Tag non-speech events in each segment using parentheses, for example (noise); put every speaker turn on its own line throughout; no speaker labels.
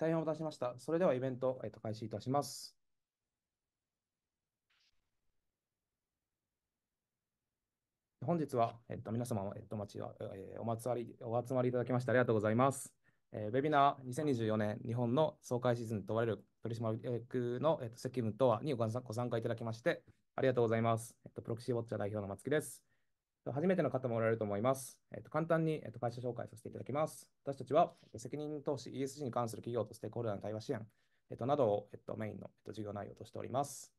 大変お待たせしました。それではイベント、えっと、開始いたします。本日は、えっと、皆様、えっと、お待ち、えー、お集まり、お集まりいただきましてありがとうございます。えー、ウェビナー2024年日本の総会シーズンと問われる取締役の、えっと、責務とはにご参加いただきましてありがとうございます。えっと、プロキシーウォッチャー代表の松木です。初めての方もおられると思います。えっと、簡単に、えっと、会社紹介させていただきます。私たちは、え責任投資 ESG に関する企業とステークホルダーの対話支援、えっと、などを、えっと、メインの、えっと、事業内容としております。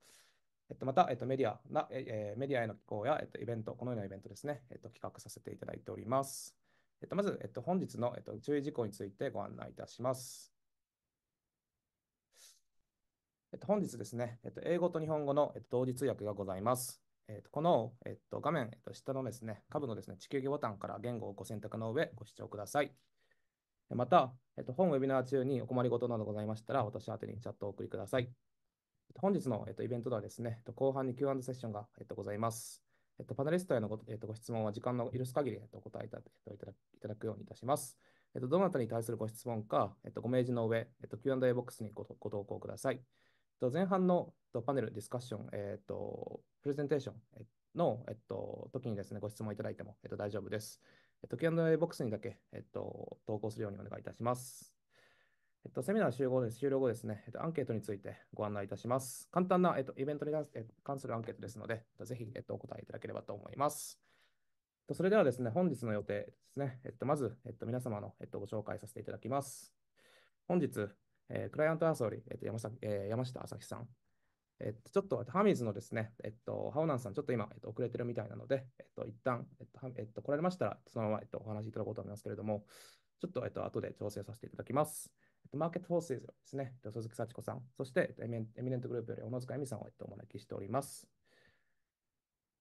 えっと、また、えっと、メディアな、えメディアへの寄稿や、えっと、イベント、このようなイベントですね、えっと、企画させていただいております。えっと、まず、えっと、本日の、えっと、注意事項についてご案内いたします。えっと、本日ですね、えっと、英語と日本語の、えっと、同時通訳がございます。えー、とこの、えー、と画面、えー、と下のですね、下部のですね、地球儀ボタンから言語をご選択の上、ご視聴ください。また、えー、と本ウェビナー中にお困りごとなどございましたら、私宛にチャットをお送りください。本日の、えー、とイベントではですね、えー、と後半に Q&A セッションが、えー、とございます。えっと、パネリストへのご,、えっと、ご質問は時間の許す限り、えっと、お答えいた,、えっと、いただくようにいたします。えっと、どなたに対するご質問か、えっと、ご明示の上、えっと、Q&A ボックスにごご投稿ください。と、前半のパネル、ディスカッション、えっ、ー、と、プレゼンテーションの、えっと、時にですね、ご質問いただいても、えっと、大丈夫です。えっと、Q&A ボックスにだけ、えっと、投稿するようにお願いいたします。えっと、セミナー終了後です終了後ですね、えっと、アンケートについてご案内いたします。簡単な、えっと、イベントに関するアンケートですので、ぜひ、えっと、お答えいただければと思います。それではですね、本日の予定ですね、えっと、まず、えっと、皆様の、えっと、ご紹介させていただきます。本日、えー、クライアントアンソーリー、えっと山えー、山下朝日さん、えっと、ちょっとハミズのですね、えっと、ハオナンさん、ちょっと今、えっと、遅れてるみたいなので、えっと、一旦、えっとえっと、来られましたら、そのまま、えっと、お話しいただこうと思いますけれども、ちょっと、えっと、後で調整させていただきます。えっと、マーケットフォースですね、えっと、鈴木幸子さん、そして、えっと、エミネントグループより小野塚恵美さんを、えっと、お招きしております。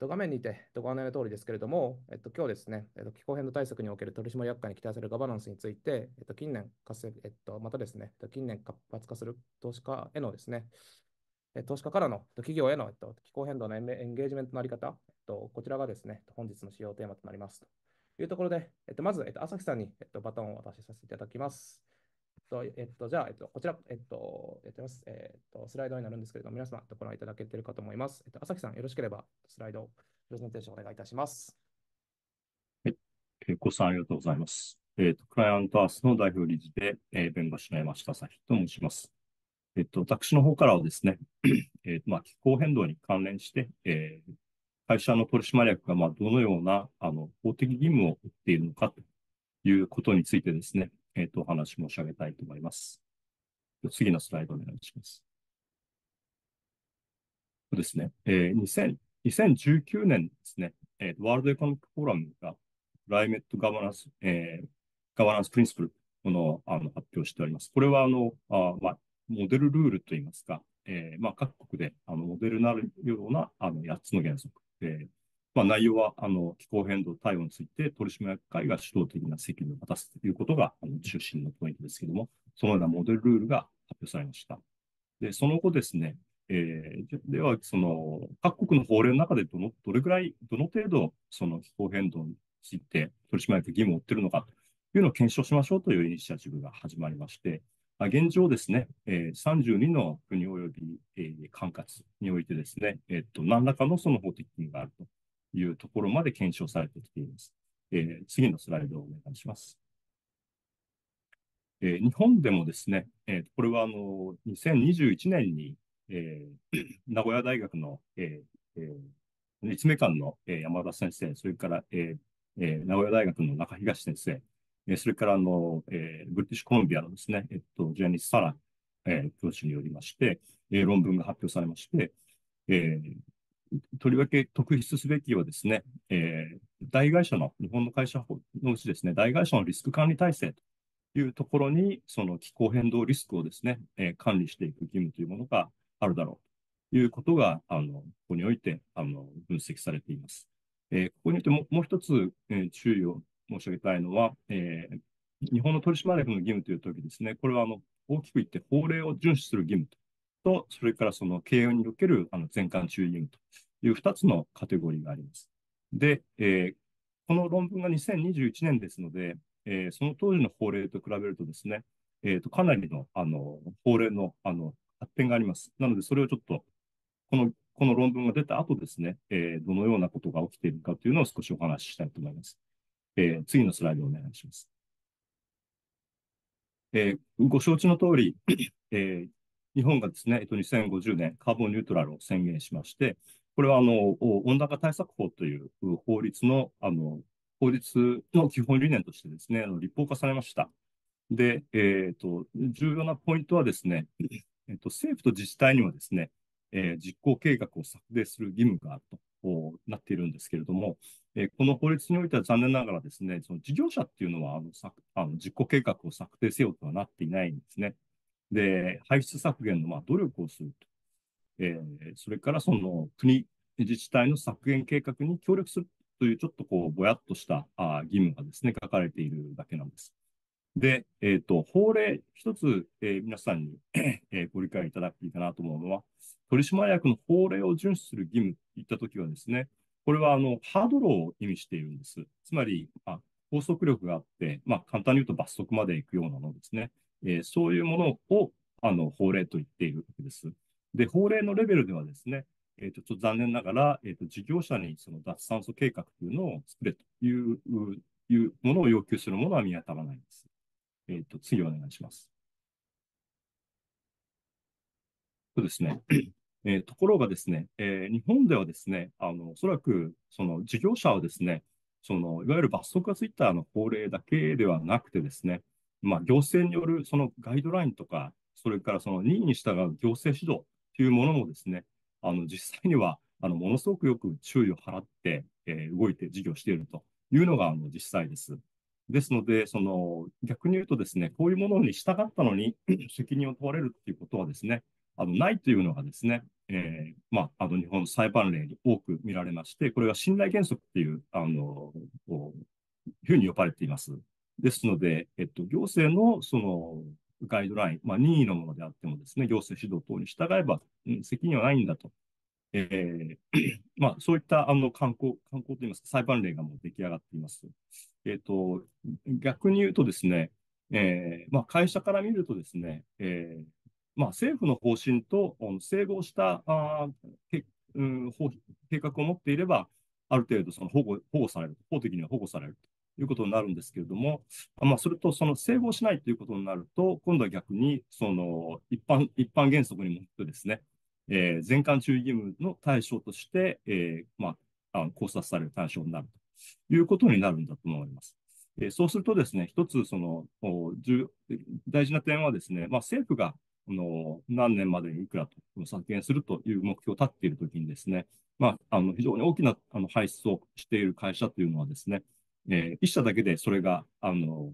画面にてご案内の通りですけれども、えっと、今日ですね、えっと、気候変動対策における取締役会に期待されるガバナンスについて、えっと、近年活性、えっと、またですね、近年活発化する投資家へのですね、投資家からの企業への気候変動のエンゲージメントのあり方、こちらがですね、本日の主要テーマとなります。というところで、まず朝日さんにバトンを渡しさせていただきます。と、えっと、じゃあ、えっと、こちら、えっと、やってます。えっと、スライドになるんですけれども、皆様、ご覧いただけてるかと思います。えっと、朝日さん、よろしければ、スライド、プレゼンテーションお願いいたします。
えごさん、ありがとうございます。えっ、ー、と、クライアントアースの代表理事で、えー、弁護士の山下朝日と申します。えっ、ー、と、私の方からはですね、(clears throat) えっと、まあ、気候変動に関連して、えー、会社の取締役が、まあ、どのような、あの、法的義務を負っているのかということについてですね、えっ、ー、と、お話申し上げたいと思います。次のスライドお願いします。そうですね、えー、2000 2 1 9年ですね、えー、ワールドエコノミックフォーラムがライメットガバナンス、えー、ガバナンスプリンスプルこのあの発表しております。これはあのあ、まあ、モデルルールといいますか、えーまあ、各国であのモデルなるようなあの8つの原則、えー、まあ、内容はあの気候変動対応について取締役会が主導的な責務を果たすということがあの中心のポイントですけれども、そのようなモデルルールが発表されました。で、その後ですね、えー、では、その、各国の法令の中でどの、どれぐらい、どの程度、その気候変動について取締役義務を負っているのかというのを検証しましょうというイニシアチブが始まりまして、現状ですね、えー、32の国及び、えー、管轄においてですね、えー、っと、何らかのその法的義務があるというところまで検証されてきています。えー、次のスライドをお願いします。えー、日本でもですね、えー、これはあの2021年に、えー、(clears throat) 名古屋大学の、えーえー、立命館の、えー、山田先生、それから、えーえー、名古屋大学の中東先生、えー、それからあの、えー、ブリティッシュコロンビアのですね、えっと、ジェニス・サラン、えー、教授によりまして、えー、論文が発表されまして、えー、とりわけ特筆すべきはですね、えー、大会社の、日本の会社のうちですね、大会社のリスク管理体制というところに、その気候変動リスクをですね、えー、管理していく義務というものがあるだろうということが、あの、ここにおいて、あの、分析されています。えー、ここにおいてももう一つ、えー、注意を申し上げたいのは、えー、日本の取締役の義務というときですね、これはあの大きく言って法令を遵守する義務とと、それからその慶応におけるあの全館注意義務という2つのカテゴリーがあります。で、えー、この論文が2021年ですので、えー、その当時の法令と比べるとですね、えー、とかなりのあの法令のあの発展があります。なので、それをちょっと、このこの論文が出た後ですね、えー、どのようなことが起きているかというのを少しお話ししたいと思います。えー、次のスライドをお願いします。えー、ご承知の通り、えー、日本がですね、えっと、2050年カーボンニュートラルを宣言しまして、これはあの温暖化対策法という法律のあの法律の基本理念としてですね、立法化されました。で、えーと、重要なポイントはですね、えーと、政府と自治体にはですね、えー、実行計画を策定する義務があるとなっているんですけれども、えー、この法律においては残念ながらですね、その事業者っていうのはあのあの実行計画を策定せよとはなっていないんですね。で、排出削減のまあ努力をすると。えー、それからその国、自治体の削減計画に協力するというちょっとこうぼやっとしたあ義務がですね、書かれているだけなんです。で、えっ、ー、と、法令一つ、えー、皆さんにえー、ご理解いただくといいかなと思うのは、取締役の法令を遵守する義務といったときはですね、これはあのハードルを意味しているんです。つまり、あ、拘束力があって、まあ、簡単に言うと罰則までいくようなのですね。えー、そういうものをあの法令と言っているわけです。で、法令のレベルではですね、えーと、ちょっと残念ながら、えーと、事業者にその脱炭素計画というのを作れというういうものを要求するものは見当たらないんです。えーと、と次お願いします。そうですね。(clears throat) えー、ところがですね、えー、日本ではですね、あのおそらくその事業者はですね、そのいわゆる罰則がついたあの法令だけではなくてですね、まあ、行政によるそのガイドラインとか、それからその任意に従う行政指導というものもですね、あの実際にはあのものすごくよく注意を払って、えー、動いて事業しているというのがあの実際です。ですので、その逆に言うとですね、こういうものに従ったのに (clears throat) 責任を問われるということはですね、あのないというのがですね、えー、まあ、あの日本の裁判例に多く見られまして、これが信頼原則っていう、あの、いうふうに呼ばれています。ですので、えっと、行政のそのガイドライン、まあ、任意のものであってもですね、行政指導等に従えば、うん、責任はないんだと。えー、(clears throat) まあ、そういったあの観光、観光といいますか、裁判例がもう出来上がっています。えっ、ー、と、逆に言うとですね、えー、まあ、会社から見るとですね、えー、まあ、政府の方針と整合したあけ、うん、計画を持っていれば、ある程度その保護保護される、法的には保護されると。いうことになるんですけれども、まあ、それとその整合しないということになると、今度は逆にその一般一般原則にもってですね、えー、全館注意義務の対象として、えー、まあ、あ考察される対象になるということになるんだと思います。えー、そうするとですね、一つその大事な点はですね、まあ、政府があの何年までにいくらと削減するという目標を立っているときにですね、まあ、あの非常に大きなあの排出をしている会社というのはですね、えー、一社だけでそれが、あの、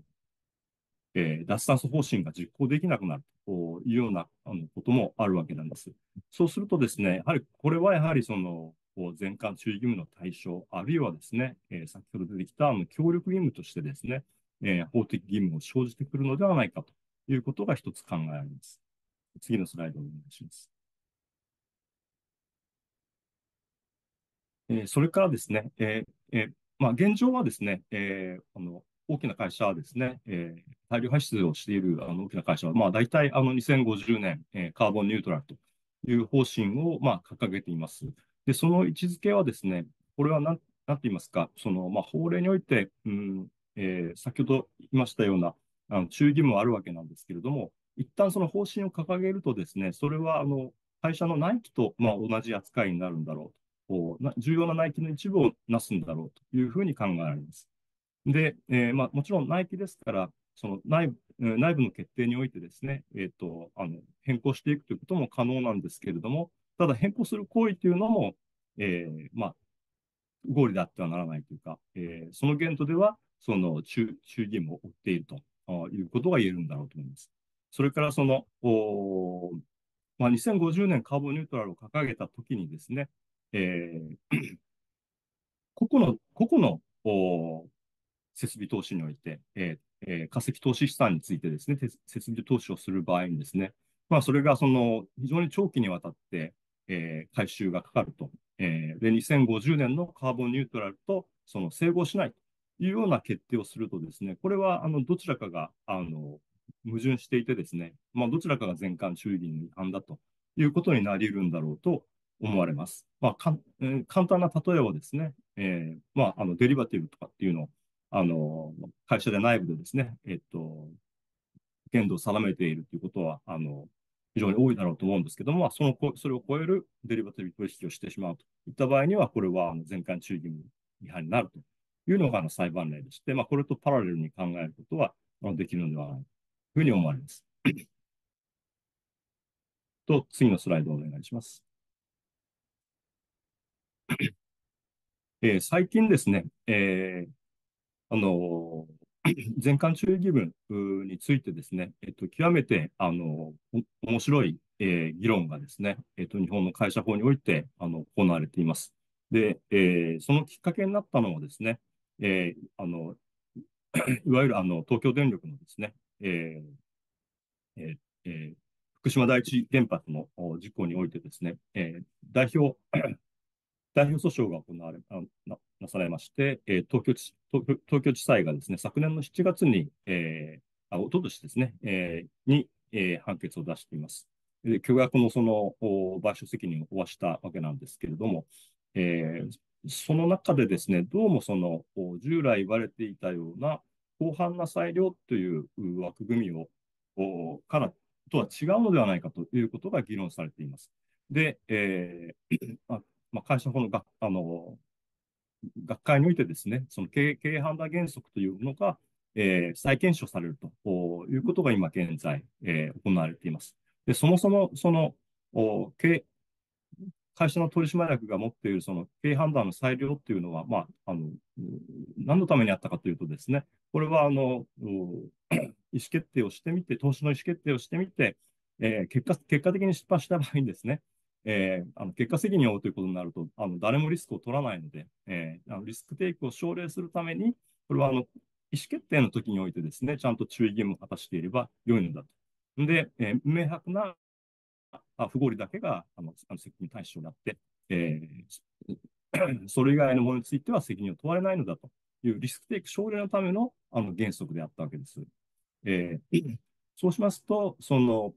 えー、脱炭素方針が実行できなくなるというようなあのこともあるわけなんです。そうするとですね、やはりこれはやはりその、全館注意義務の対象、あるいはですね、えー、先ほど出てきたあの協力義務としてですね、えー、法的義務を生じてくるのではないかということが一つ考えられます。次のスライドをお願いします。えー、それからですね、えーえーまあ、現状はですね、えー、あの大きな会社ですね、えー、大量排出をしているあの大きな会社は、まあ、大体あの2050年、えー、カーボンニュートラルという方針を、まあ、掲げています。で、その位置づけはですね、これは何なんて言いますか、そのまあ、法令において、うんえー、先ほど言いましたようなあの注意義務はあるわけなんですけれども、一旦その方針を掲げるとですね、それはあの会社の内規とまあ同じ扱いになるんだろうと。重要な内規の一部をなすんだろうというふうに考えられます。で、えー、まあ、もちろん内規ですから、その内部内部の決定においてですね、えーとあの、変更していくということも可能なんですけれども、ただ変更する行為というのも、えー、まあ、合理であってはならないというか、えー、その限度では、その注注義務を負っているということが言えるんだろうと思います。それからその、まあ、2050年カーボンニュートラルを掲げたときにですね、えー、(clears throat) 個々の、個々の設備投資において、えーえー、化石投資資産についてですね、設備投資をする場合にですね、まあ、それがその非常に長期にわたって、えー、回収がかかると、えー、で、2050年のカーボンニュートラルとその整合しないというような決定をするとですね、これはあのどちらかがあの矛盾していてですね、まあ、どちらかが全館中銀違反だということになり得るんだろうと思われます。まあ、か簡単な例えばですね、えー、まあ、あの、デリバティブとかっていうのを、あの、会社で内部でですね、えっと、限度を定めているということは、あの、非常に多いだろうと思うんですけども、まあ、その、それを超えるデリバティブ取引をしてしまうといった場合には、これは、あの、全館注意義務違反になるというのが、あの、裁判例でして、まあ、これとパラレルに考えることは、あの、できるのではないというふうに思われます。と、次のスライドをお願いします。えー、最近ですね、えー、あのー、(clears throat) 全館注意義務についてですね、えっと、極めて、あのー、面白い、えー、議論がですね、えっと、日本の会社法において、あの、行われています。で、えー、そのきっかけになったのはですね、えー、あの、(clears throat) いわゆる、あの、東京電力のですね、えー、えー、えー、福島第一原発の事故においてですね、えー、代表代表訴訟が行われななされまして、えー、東京東京地裁がですね昨年の7月に、えー、あ一昨年ですね、えー、に、えー、判決を出しています。で巨額のその賠償責任を負わしたわけなんですけれども、えー、その中でですねどうもその従来言われていたような広範な裁量という枠組みをからとは違うのではないかということが議論されています。で、えー、(clears throat) まあ、会社ののがあの学会においてですね、その経営経営判断原則というのが、えー、再検証されるということが今現在、えー、行われています。で、そもそも、その、お経会社の取締役が持っているその経営判断の裁量っていうのは、まあ、あの、何のためにあったかというとですね、これは、あの、意思決定をしてみて、投資の意思決定をしてみて、えー、結果、結果的に失敗した場合にですね、えー、あの結果責任を負うということになると、あの誰もリスクを取らないので、えー、あのリスクテイクを奨励するために、これはあの意思決定の時においてですね、ちゃんと注意義務を果たしていれば良いのだと。で、えー、明白な不合理だけがあの責任対象になって、えー、(clears throat) それ以外のものについては責任を問われないのだというリスクテイク奨励のためのあの原則であったわけです。えー、そうしますと、その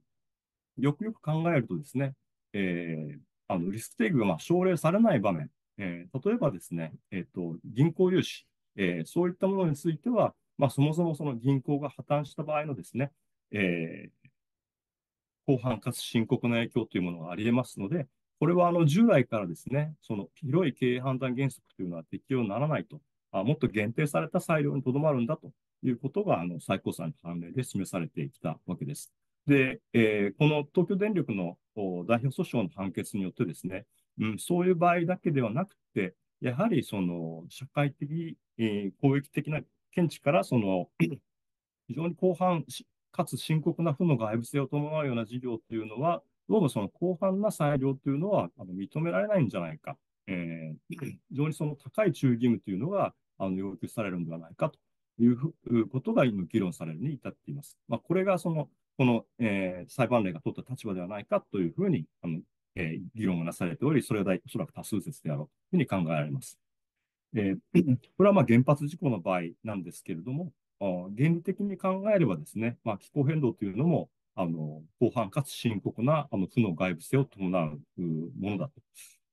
よくよく考えるとですね、えー、あのリスクテイクが奨励されない場面、えー、例えばですね、えーと、銀行融資、えー、そういったものについては、まあ、そもそもその銀行が破綻した場合のですね、えー、広範かつ深刻な影響というものがありえますので、これはあの従来からですね、その広い経営判断原則というのは適用にならないと、あもっと限定された裁量にとどまるんだということがあの最高裁の判例で示されてきたわけです。で、えー、この東京電力の代表訴訟の判決によってですね、うん、そういう場合だけではなくて、やはりその社会的、えー、公益的な見地からその、(clears throat) 非常に広範かつ深刻な負の外部性を伴うような事業というのは、どうもその広範な裁量というのはあの認められないんじゃないか、えー、非常にその高い注意義務というのがあの要求されるんではないかということが今、議論されるに至っています。まあ、これがそのこの、えー、裁判例が取った立場ではないかというふうに、あのえー、議論がなされており、それはおそらく多数説であろうというふうに考えられます。えー、(clears throat) これはまあ原発事故の場合なんですけれども、原理的に考えればですね、まあ、気候変動というのも、あの、広範かつ深刻なあの負の外部性を伴うものだと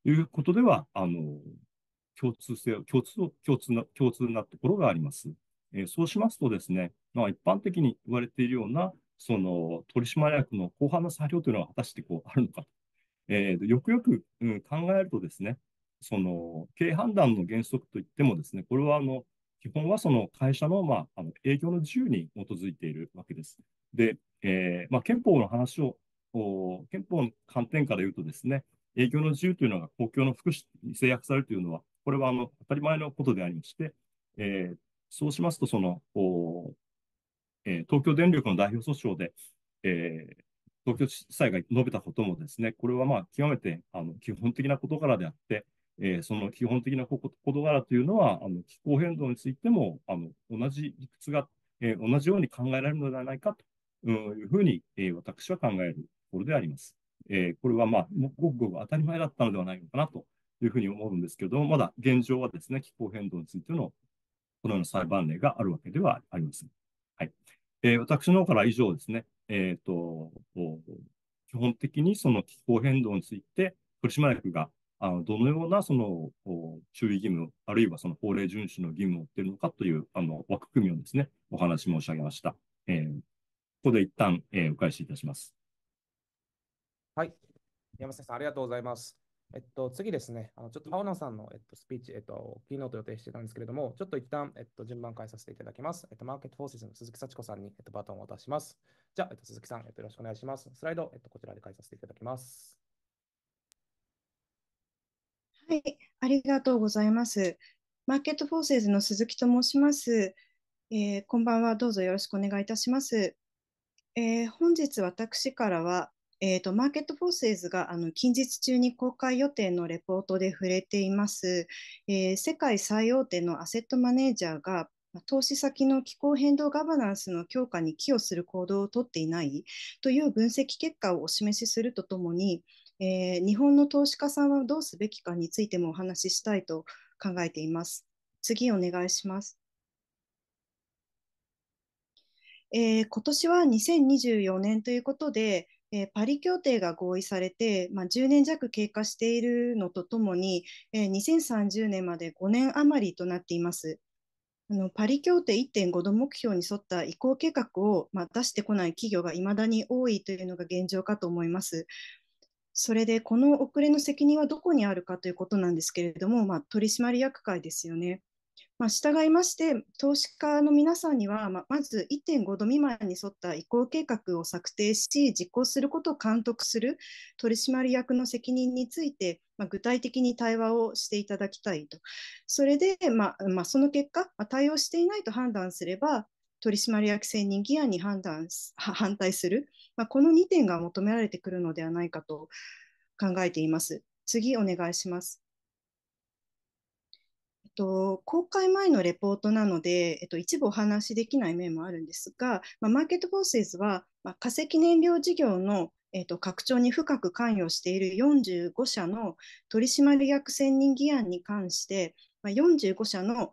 いうことでは、あの、共通性を、共通、共通な、共通なところがあります。えー、そうしますとですね、まあ、一般的に言われているような、その取締役の広範な作業というのは果たしてこうあるのかと。えー、よくよく、うん、考えるとですね、その経営判断の原則といってもですね、これはあの基本はその会社の,、まあ、あの営業の自由に基づいているわけです。で、えーまあ、憲法の話を、憲法の観点から言うとですね、営業の自由というのが公共の福祉に制約されるというのは、これはあの当たり前のことでありまして、えー、そうしますとその、えー、東京電力の代表訴訟で、えー、東京地裁が述べたこともですね、これはまあ極めてあの基本的な事柄であって、えー、その基本的な事柄というのは、あの気候変動についてもあの同じ理屈が、えー、同じように考えられるのではないかというふうに、えー、私は考えるところであります。えー、これはまあごくごく当たり前だったのではないのかなというふうに思うんですけれども、まだ現状はですね、気候変動についてのこのような裁判例があるわけではありません。はい。えー、私の方から以上ですね、えっ、ー、と、基本的にその気候変動について、取締役があのどのようなその注意義務、あるいはその法令遵守の義務を負っているのかというあの枠組みをですね、お話申し上げました。えー、ここで一旦、えー、お返しいたします。
はい。山崎さん、ありがとうございます。えっと、次ですね、あのちょっと青野さんの、えっと、スピーチ、えっと、キーノート予定してたんですけれども、ちょっと一旦、えっと、順番変えさせていただきます。えっと、マーケットフォーセスの鈴木幸子さんに、えっと、バトンを渡します。じゃあ、えっと、鈴木さん、えっと、よろしくお願いします。スライド、えっと、こちらで変えさせていただきます。
はい、ありがとうございます。マーケットフォーセスの鈴木と申します。えー、こんばんは、どうぞよろしくお願いいたします。えー、本日私からは、えーと、マーケットフォーセーズがあの近日中に公開予定のレポートで触れています、えー、世界最大手のアセットマネージャーが投資先の気候変動ガバナンスの強化に寄与する行動をとっていないという分析結果をお示しするとともに、えー、日本の投資家さんはどうすべきかについてもお話ししたいと考えています。次お願いします。えー、今年は2024年ということで、えー、パリ協定が合意されて、まあ、10年弱経過しているのとともに、えー、2030年まで5年余りとなっています。あのパリ協定1.5度目標に沿った移行計画を、まあ、出してこない企業がいまだに多いというのが現状かと思います。それでこの遅れの責任はどこにあるかということなんですけれども、まあ、取締役会ですよね。まあ、従いまして、投資家の皆さんには、ままず1.5度未満に沿った移行計画を策定し、実行することを監督する取締役の責任について、まあ、具体的に対話をしていただきたいと。それで、まあまあ、その結果、まあ、対応していないと判断すれば、取締役選任議案に判断反対する、まあ、この2点が求められてくるのではないかと考えています。次、お願いします。と、公開前のレポートなので、えっと、一部お話しできない面もあるんですが、まあ、マーケットフォーセイズは、まあ、化石燃料事業の、えっと、拡張に深く関与している45社の取締役選任議案に関して、まあ、45社の、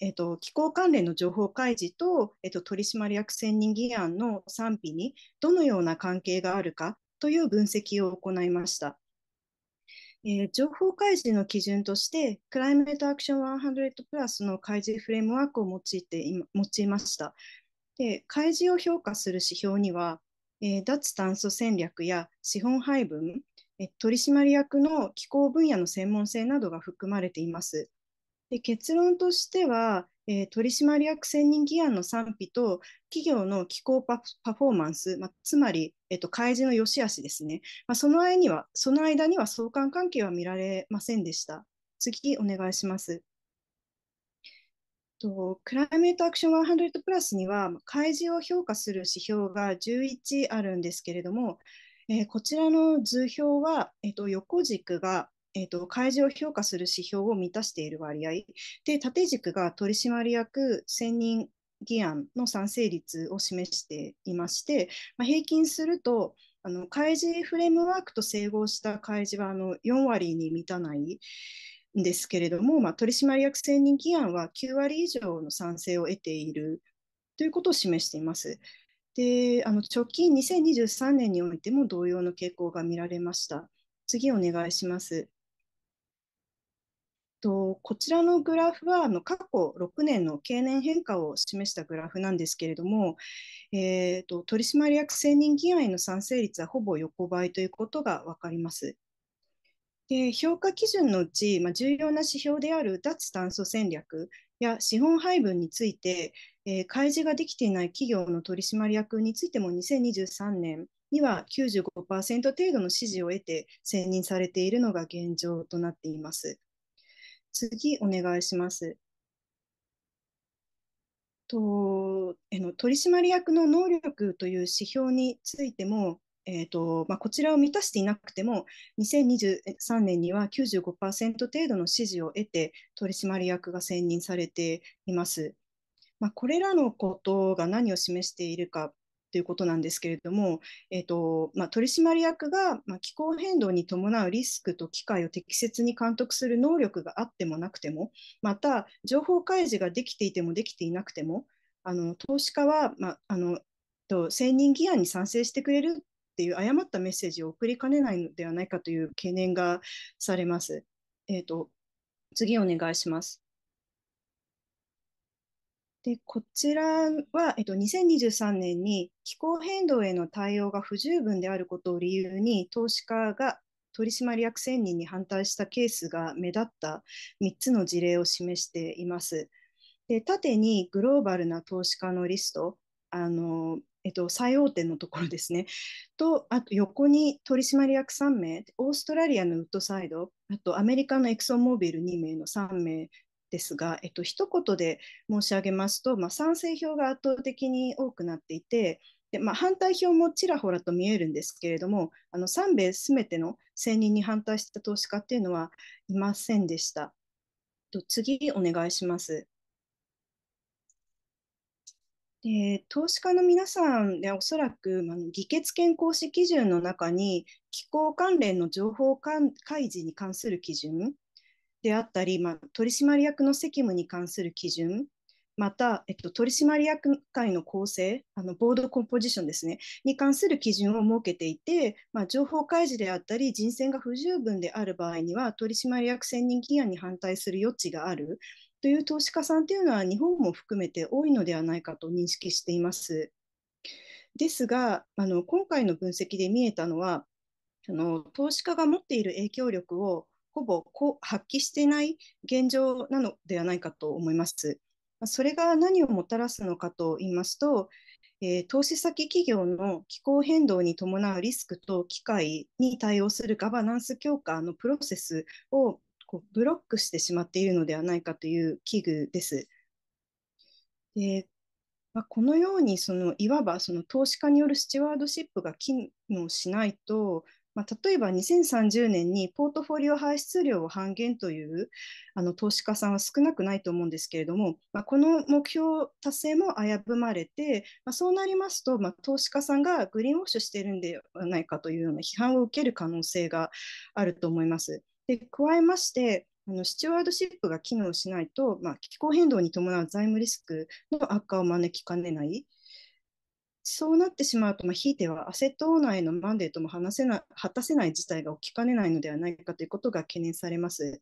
えっと、気候関連の情報開示と、えっと、取締役選任議案の賛否にどのような関係があるかという分析を行いました。えー、情報開示の基準として、クライメートアクション100プラスの開示フレームワークを用いて用いました。で開示を評価する指標には、えー、脱炭素戦略や資本配分、えー、取締役の気候分野の専門性などが含まれています。で結論としては、えー、取締役選任議案の賛否と企業の機構パフォーマンス、まあ、つまり、えーと、開示の良し悪しですね、まあ、その間にはその間には相関関係は見られませんでした。次お願いします。とクライメートアクション100プラスには開示を評価する指標が11あるんですけれども、えー、こちらの図表は、えーと横軸がえーと、開示を評価する指標を満たしている割合で縦軸が取締役選任議案の賛成率を示していまして、まあ、平均するとあの開示フレームワークと整合した開示はあの4割に満たないんですけれども、まあ、取締役選任議案は9割以上の賛成を得ているということを示しています。であの直近2023年においても同様の傾向が見られました。次お願いします。とこちらのグラフはあの過去6年の経年変化を示したグラフなんですけれども、えーと、取締役選任議員への賛成率はほぼ横ばいということが分かります。で評価基準のうち、まあ、重要な指標である脱炭素戦略や資本配分について、えー、開示ができていない企業の取締役についても2023年には95%程度の支持を得て選任されているのが現状となっています。次お願いします。とえの取締役の能力という指標についても、えーとまあ、こちらを満たしていなくても、2023年には95%程度の支持を得て、取締役が選任されています。まあ、これらのことが何を示しているかということなんですけれども、えーとまあ、取締役が、まあ、気候変動に伴うリスクと機会を適切に監督する能力があってもなくてもまた情報開示ができていてもできていなくてもあの投資家は、まあ、あのと選任議案に賛成してくれるっていう誤ったメッセージを送りかねないのではないかという懸念がされます。えーと、と次お願いします。でこちらは、えっと、2023年に気候変動への対応が不十分であることを理由に投資家が取締役選任に反対したケースが目立った3つの事例を示しています。で縦にグローバルな投資家のリストあの、えっと、最大手のところですねとあと横に取締役3名オーストラリアのウッドサイドあとアメリカのエクソンモービル2名の3名ですが、えっと一言で申し上げますと、まあ、賛成票が圧倒的に多くなっていて、でまあ、反対票もちらほらと見えるんですけれども、あの3米すべての選任に反対した投資家っていうのはいませんでした。と次、お願いします。で投資家の皆さんでおそらく、まあ、議決権行使基準の中に気候関連の情報開示に関する基準であったり、まあ、取締役の責務に関する基準また、えっと、取締役会の構成あの、ボードコンポジションですね、に関する基準を設けていて、まあ、情報開示であったり、人選が不十分である場合には、取締役選任議案に反対する余地があるという投資家さんというのは、日本も含めて多いのではないかと認識しています。ですが、あの今回の分析で見えたのは、あの投資家が持っている影響力をほぼこう発揮していない現状なのではないかと思います。それが何をもたらすのかと言いますと、えー、投資先企業の気候変動に伴うリスクと機会に対応するガバナンス強化のプロセスをこうブロックしてしまっているのではないかという危惧です。でまあ、このようにそのいわばその投資家によるスチュワードシップが機能しないとまあ、例えば2030年にポートフォリオ排出量を半減というあの投資家さんは少なくないと思うんですけれども、まあ、この目標達成も危ぶまれて、まあ、そうなりますと、まあ、投資家さんがグリーンウォッシュしているんではないかというような批判を受ける可能性があると思います。で加えましてあのスチュワードシップが機能しないと、まあ、気候変動に伴う財務リスクの悪化を招きかねないそうなってしまうと、まあ、ひいてはアセットオーーナへのマンデーとも話せな果たせない事態が起きかねないのではないかということが懸念されます。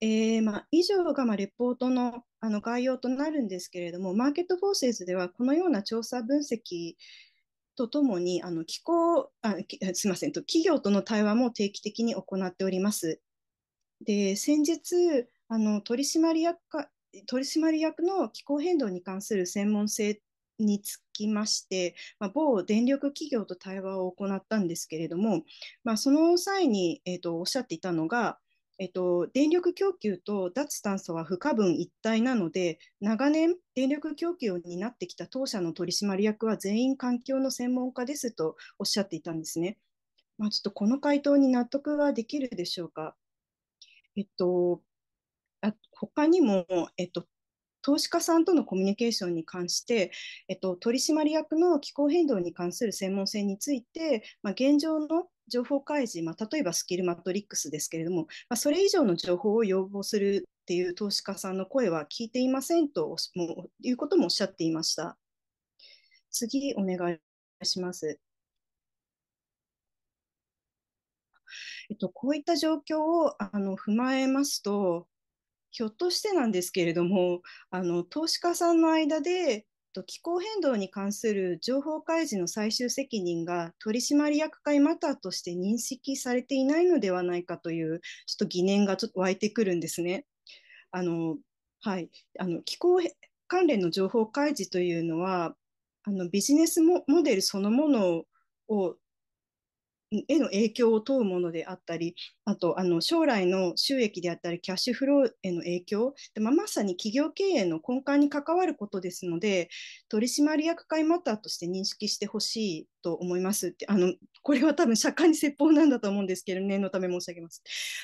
えー、まあ、以上がまあレポートのあの概要となるんですけれども、マーケットフォーセーズではこのような調査分析とともにあの機構あすみませんと企業との対話も定期的に行っております。で先日あの取締役取締役の気候変動に関する専門性につきまして、まあ、某電力企業と対話を行ったんですけれども、まあ、その際に、えーと、おっしゃっていたのが、えーと、電力供給と脱炭素は不可分一体なので、長年、電力供給を担ってきた当社の取締役は全員環境の専門家ですとおっしゃっていたんですね。まあ、ちょっとこの回答に納得はできるでしょうか。えっと、あ他にも、えっと、投資家さんとのコミュニケーションに関して、えっと、取締役の気候変動に関する専門性について、まあ、現状の情報開示、まあ、例えばスキルマトリックスですけれども、まあ、それ以上の情報を要望するっていう投資家さんの声は聞いていませんともいうこともおっしゃっていました。次、お願いします。えっと、こういった状況をあの踏まえますと、ひょっとしてなんですけれどもあの投資家さんの間で気候変動に関する情報開示の最終責任が取締役会またとして認識されていないのではないかというちょっと疑念がちょっと湧いてくるんですね。あのはい、あの気候関連の情報開示というのはあのビジネスモデルそのものをへの影響を問うものであったり、あとあの将来の収益であったり、キャッシュフローへの影響で、まあ、まさに企業経営の根幹に関わることですので、取締役会マターとして認識してほしいと思いますってあの、これは多分社会に説法なんだと思うんですけど、念のため申し上げます。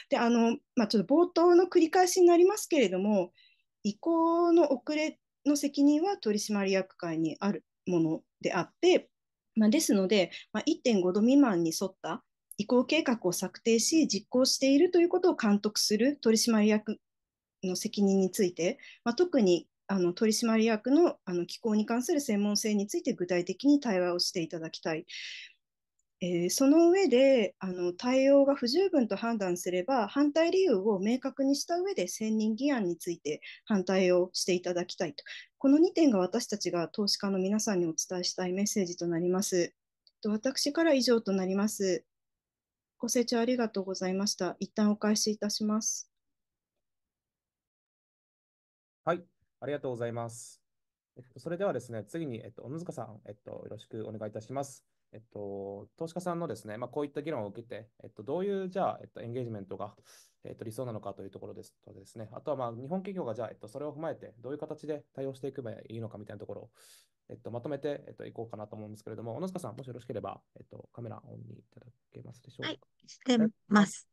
であのまあ、ちょっと冒頭の繰り返しになりますけれども、移行の遅れの責任は取締役会にあるものであって、まあ、ですので、まあ、1.5度未満に沿った移行計画を策定し、実行しているということを監督する取締役の責任について、まあ、特にあの取締役のあの機構に関する専門性について具体的に対話をしていただきたい。えー、その上であの対応が不十分と判断すれば反対理由を明確にした上で選任議案について反対をしていただきたいとこの2点が私たちが投資家の皆さんにお伝えしたいメッセージとなります。私から以上となります。ご清聴ありがとうございました。一旦お返しいたします。
はい、ありがとうございます。えっと、それではですね、次に、えっと、小野塚さん、えっと、よろしくお願いいたします。えっと、投資家さんのですね、まあ、こういった議論を受けて、えっと、どういう、じゃあ、えっと、エンゲージメントが、えっと、理想なのかというところですとですね、あとは、まあ、日本企業が、じゃあ、えっと、それを踏まえて、どういう形で対応していけばいいのかみたいなところを、えっと、まとめて、えっと、いこうかなと思うんですけれども、小野塚さん、もしよろしければ、えっと、カメラオンにいただけますでしょうか。はい、
してます。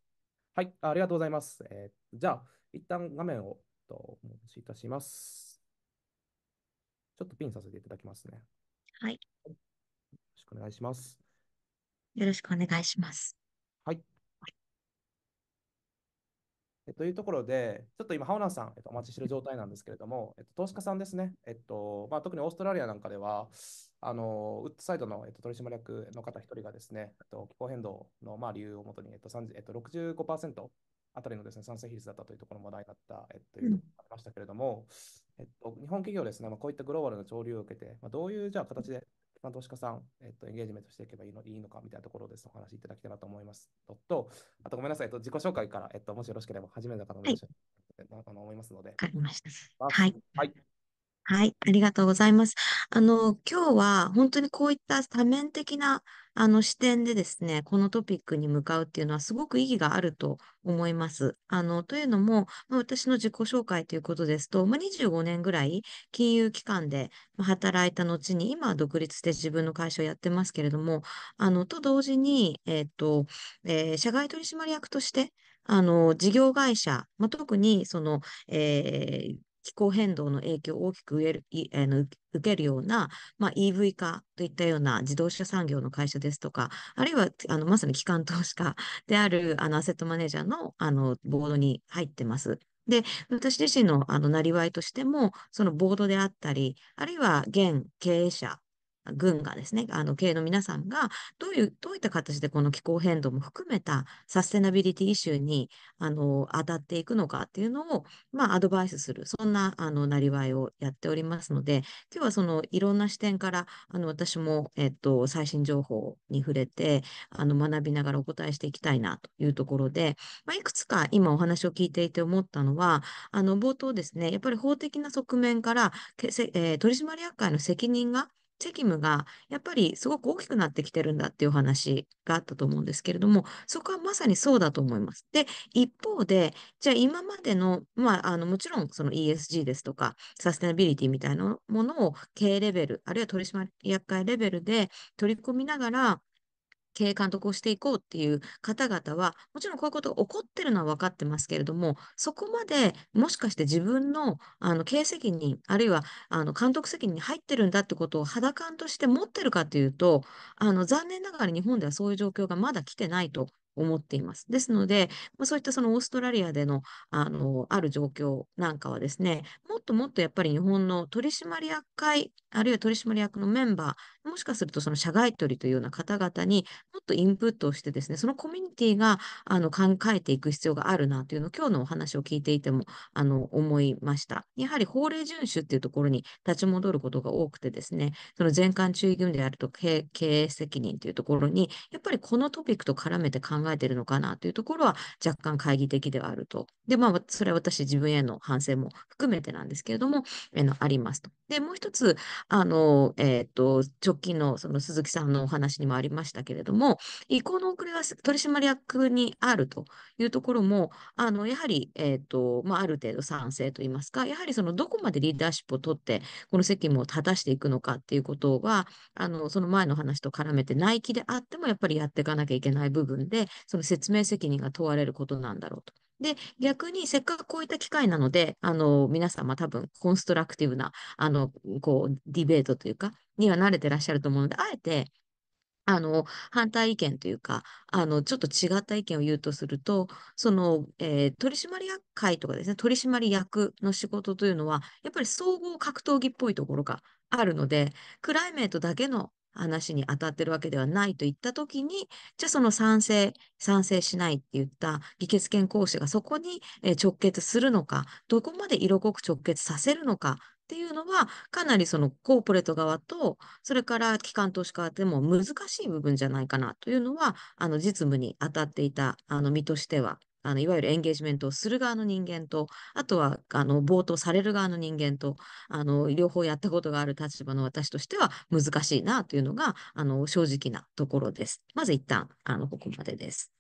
はい、ありがとうございます。えー、じゃあ、一旦画面を、と、お持ちいたします。ちょっとピンさせていただきますね。はい。しくお願いします。
よろしくお願いします。はい。
えというところで、ちょっと今、ハオナさん、えっと、お待ちしている状態なんですけれども、えっと、投資家さんですね、えっとまあ、特にオーストラリアなんかでは、あのウッドサイドの、えっと、取締役の方一人がですね、えっと、気候変動の、まあ、理由をもとに、えっとえっと、65%あたりのです、ね、賛成比率だったというところも話題だった、えっと、いうところがありましたけれども、うん、えっと、日本企業ですね、まあ、こういったグローバルな潮流を受けて、まあ、どういうじゃあ形でまあ、投資家さん、えっと、エンゲージメントしていけばいいのいいのかみたいなところです。お話しいただきたいなと思いますと。と、あとごめんなさい、えっと、自己紹介から、えっと、もしよろしければ、初めての方もいらっしゃる、い、あの思いますので。わかりました。はい。はい
はい、ありがとうございます。あの、今日は本当にこういった多面的なあの視点でですね、このトピックに向かうっていうのはすごく意義があると思います。あの、というのも、まあ、私の自己紹介ということですと、まあ、25年ぐらい金融機関でま働いた後に、今は独立して自分の会社をやってますけれども、あの、と同時に、えっと、えー社外取締役として、あの、事業会社、まあ、特に、その、えー気候変動の影響を大きく受けるような、まあ、EV 化といったような自動車産業の会社ですとか、あるいはあのまさに機関投資家であるあのアセットマネージャーのあのボードに入ってます。で、私自身のあの、なりわいとしても、そのボードであったり、あるいは現経営者軍がですね、あの経営の皆さんがどういう、どういった形でこの気候変動も含めたサステナビリティイシューにあの当たっていくのかっていうのを、まあ、アドバイスする、そんなあのなりわいをやっておりますので、今日はそのいろんな視点から、あの私も、えっと、最新情報に触れてあの学びながらお答えしていきたいなというところで、まあ、いくつか今お話を聞いていて思ったのは、あの冒頭ですね、やっぱり法的な側面から、えー、取締役会の責任が責務がやっぱりすごく大きくなってきてるんだっていう話があったと思うんですけれども、そこはまさにそうだと思います。で、一方で、じゃあ今までの、まあ、あの、もちろんその ESG ですとか、サステナビリティみたいなものを経営レベル、あるいは取締役会レベルで取り組みながら、経営監督をしていこうっていう方々は、もちろんこういうことが起こってるのは分かってますけれども、そこまでもしかして自分のあの経営責任、あるいはあの監督責任に入ってるんだってことを肌感として持ってるかというと、あの残念ながら日本ではそういう状況がまだ来てないと思っています。ですので、まあ、そういったそのオーストラリアでの、あの、ある状況なんかはですね、もっともっとやっぱり日本の取締役会、あるいは取締役のメンバー、もしかするとその社外取りというような方々にもっとインプットをしてですね、そのコミュニティがあの考えていく必要があるなというのを今日のお話を聞いていてもあの思いました。やはり法令遵守っていうところに立ち戻ることが多くてですね、その全館注意義務であると経営責任というところに、やっぱりこのトピックと絡めて考考えてるのかなというところは若干懐疑的ではあると。で、まあ、それは私自分への反省も含めてなんですけれども、えのありますと。で、もう一つ、あの、えっ、ー、と、直近のその鈴木さんのお話にもありましたけれども、移行の遅れは取締役にあるというところも、あの、やはり、えっ、ー、と、まあ、ある程度賛成といいますか、やはりそのどこまでリーダーシップを取って、この責務を果たしていくのかっていうことは、あの、その前の話と絡めて内気であってもやっぱりやっていかなきゃいけない部分で、その説明責任が問われることなんだろうと。で、逆にせっかくこういった機会なので、あの、皆様多分コンストラクティブな、あの、こう、ディベートというか、には慣れてらっしゃると思うので、あえて、あの、反対意見というか、あの、ちょっと違った意見を言うとすると、その、えー、取締役会とかですね、取締役の仕事というのは、やっぱり総合格闘技っぽいところがあるので、クライメートだけの話に当たってるわけではないと言ったときに、じゃあその賛成、賛成しないって言った議決権行使がそこに直結するのか、どこまで色濃く直結させるのかっていうのは、かなりそのコーポレート側と、それから機関投資家でも難しい部分じゃないかなというのは、あの実務に当たっていたあの身としてはあの、いわゆるエンゲージメントをする側の人間と、あとは、あの、冒頭される側の人間と、あの、両方やったことがある立場の私としては難しいなというのが、あの、正直なところです。まず一旦、あの、ここまでです。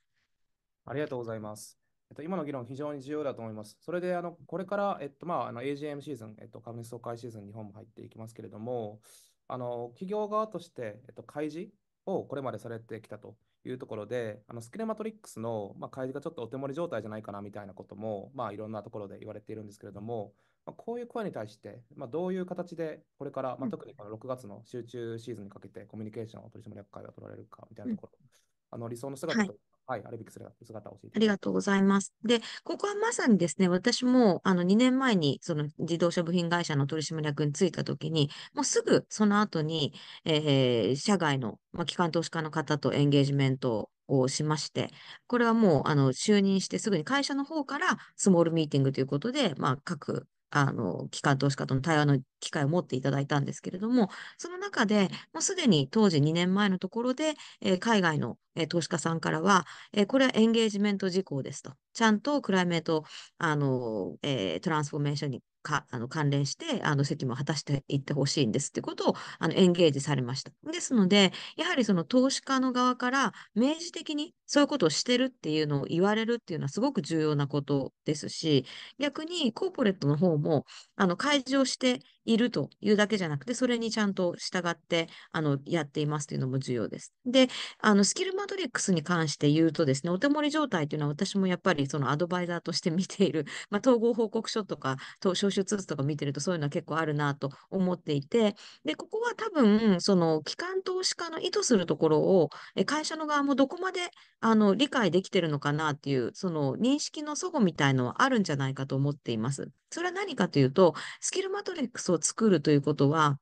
ありがとうございます。えっと、今の議論、非常に重要だと思います。それで、あのこれから、えっとまあ、あの AGM シーズン、えっと、株主総会シーズン、日本も入っていきますけれども、あの企業側として、えっと、開示をこれまでされてきたというところで、あのスキルマトリックスの、まあ、開示がちょっとお手盛り状態じゃないかなみたいなことも、まあ、いろんなところで言われているんですけれども、まあ、こういう声に対して、まあ、どういう形でこれから、まあ、特にこの6月の集中シーズンにかけてコミュニケーションを取締役会が取られるかみたいなところ、うん、あの理想の姿とはい、アルビックス姿を教えてありが
とうございます。で、ここはまさにですね、私もあの2年前にその自動車部品会社の取締役に就いた時に、もうすぐその後に、えー、社外の、まあ、機関投資家の方とエンゲージメントをしまして、これはもう、あの、就任してすぐに会社の方から、スモールミーティングということで、まあ、各あの、機関投資家との対話の機会を持っていただいたんですけれども、その中で、もうすでに当時2年前のところで、えー、海外の、えー、投資家さんからは、えー、これはエンゲージメント事項ですと。ちゃんとクライメート、あの、えトランスフォーメーションにかあの関連して、あの、責務を果たしていってほしいんですってことを、あの、エンゲージされました。ですので、やはりその投資家の側から明示的にそういうことをしてるっていうのを言われるっていうのはすごく重要なことですし、逆にコーポレットの方も、あの、開示をしているというだけじゃなくて、それにちゃんと従って、あの、やっていますというのも重要です。で、あの、スキルマトリックスに関して言うとですね、お手盛り状態というのは私もやっぱりそのアドバイザーとして見ている、(laughs) まあ、統合報告書とか、招集通知とか見てるとそういうのは結構あるなと思っていて、で、ここは多分、その、機関投資家の意図するところを、会社の側もどこまであの、理解できてるのかなっていう、その認識の齟齬みたいのはあるんじゃないかと思っています。それは何かというと、スキルマトリックスを作るということは、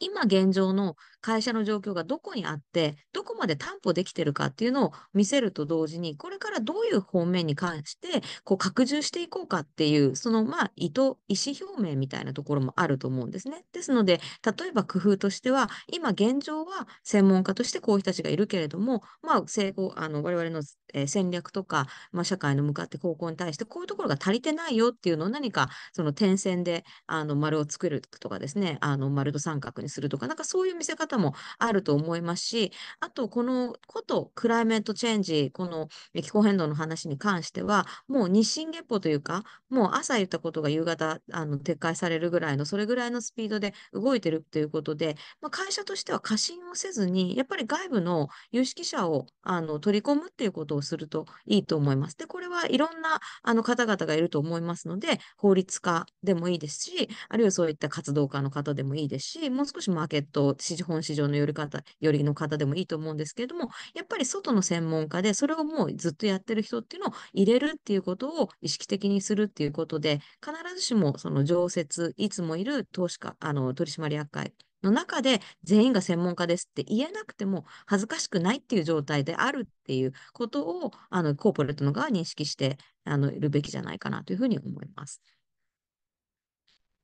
今現状の会社の状況がどこにあって、どこまで担保できてるかっていうのを見せると同時に、これからどういう方面に関して、こう、拡充していこうかっていう、その、まあ、意図、意思表明みたいなところもあると思うんですね。ですので、例えば工夫としては、今現状は専門家としてこういう人たちがいるけれども、まあ、成功、あの、我々の、え戦略とか、まあ、社会の向かって高校に対して、こういうところが足りてないよっていうのを何か、その点線で、あの、丸を作るとかですね、あの、丸と三角にするとか、なんかそういう見せ方方もあると思いますし、あと、このこと、クライメントチェンジ、この気候変動の話に関しては、もう日進月歩というか、もう朝言ったことが夕方あの撤回されるぐらいの、それぐらいのスピードで動いてるということで、まあ、会社としては過信をせずに、やっぱり外部の有識者をあの取り込むっていうことをするといいと思います。で、これはいろんなあの方々がいると思いますので、法律家でもいいですし、あるいはそういった活動家の方でもいいですし、もう少しマーケット、市本市場の寄り方、寄りの方でもいいと思うんですけれども、やっぱり外の専門家で、それをもうずっとやってる人っていうのを入れるっていうことを意識的にするっていうことで、必ずしもその常設、いつもいる投資家、あの、取締役会の中で全員が専門家ですって言えなくても恥ずかしくないっていう状態であるっていうことをあのコーポレートの側は認識してあのいるべきじゃないかなというふうに思います。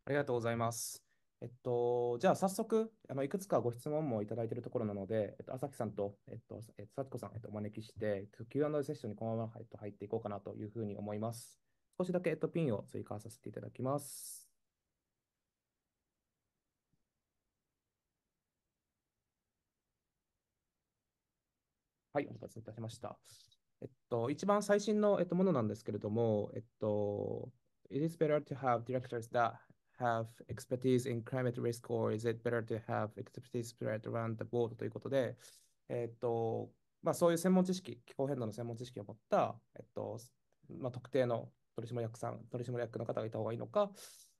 ありがとうございます。えっと、じゃあ早速、あのいくつかご質問もいただいているところなので、えっと、朝日さんと、えっと、えっと、幸子さん、えっと、お招きして、Q&A セッションにこのまま、えっと、入っていこうかなというふうに思います。少しだけ、えっと、ピンを追加させていただきます。はい、お待たせいたしました。えっと、一番最新の、えっと、ものなんですけれども、えっと、It is better to have directors that have expertise in climate risk or is it better to have expertise spread around the world ということで、えっと、まあそういう専門知識、気候変動の専門知識を持った、えっと、まあ特定の取締役さん、取締役の方がいた方がいいのか、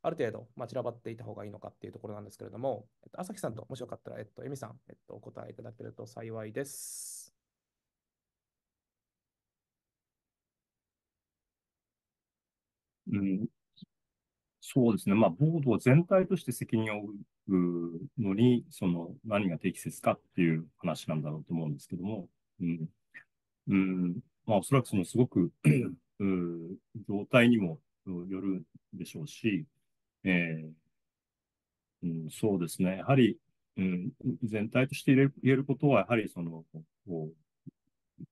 ある程度、まあ、散らばっていた方がいいのかっていうところなんですけれども、えっと、朝日さんともしよかったら、えっと、エミさん、えっと、お答えいただけると幸いです。
うん、そうですね。まあ、ボード全体として責任を負うのに、その、何が適切かっていう話なんだろうと思うんですけども、うん。うん。まあ、おそらくその、すごく状態にもよるでしょうし、えー、うん、そうですね。やはり、うん、全体として言える言えることは、やはりその、こう、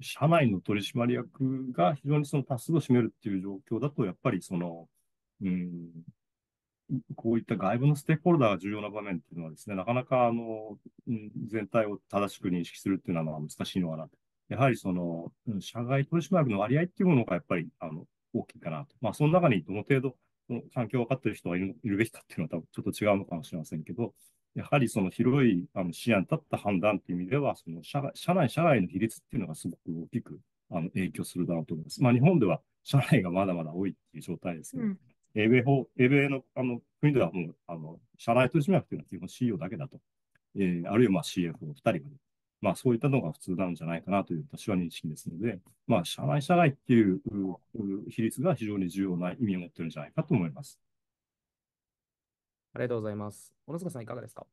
社内の取締役が非常にその多数を占めるっていう状況だと、やっぱりその、うん、こういった外部のステークホルダーが重要な場面っていうのはですね、なかなかあの、全体を正しく認識するっていうのは難しいのかなと。やはりその、社外取締役の割合っていうものがやっぱり、あの、大きいかなと。まあ、その中にどの程度、環境を分かっている人がいるいるべきかっていうのは多分ちょっと違うのかもしれませんけど、やはりその広いあの視野に立った判断っていう意味では、その社社内、社内の比率っていうのがすごく大きくあの影響するだろうと思います。まあ、日本では社内がまだまだ多いっていう状態ですね。うん英米法、英米のあの国ではもうあの社内取締役というのは基本 CEO だけだと、えー、あるいはまあ CFO2 人まで、まあ、そういったのが普通なんじゃないかなという私は認識ですので、まあ、社内社内っていう比率が非常に重要な意味を持ってるんじゃないかと思います。
ありがとうございます。小野塚さん、いかがですか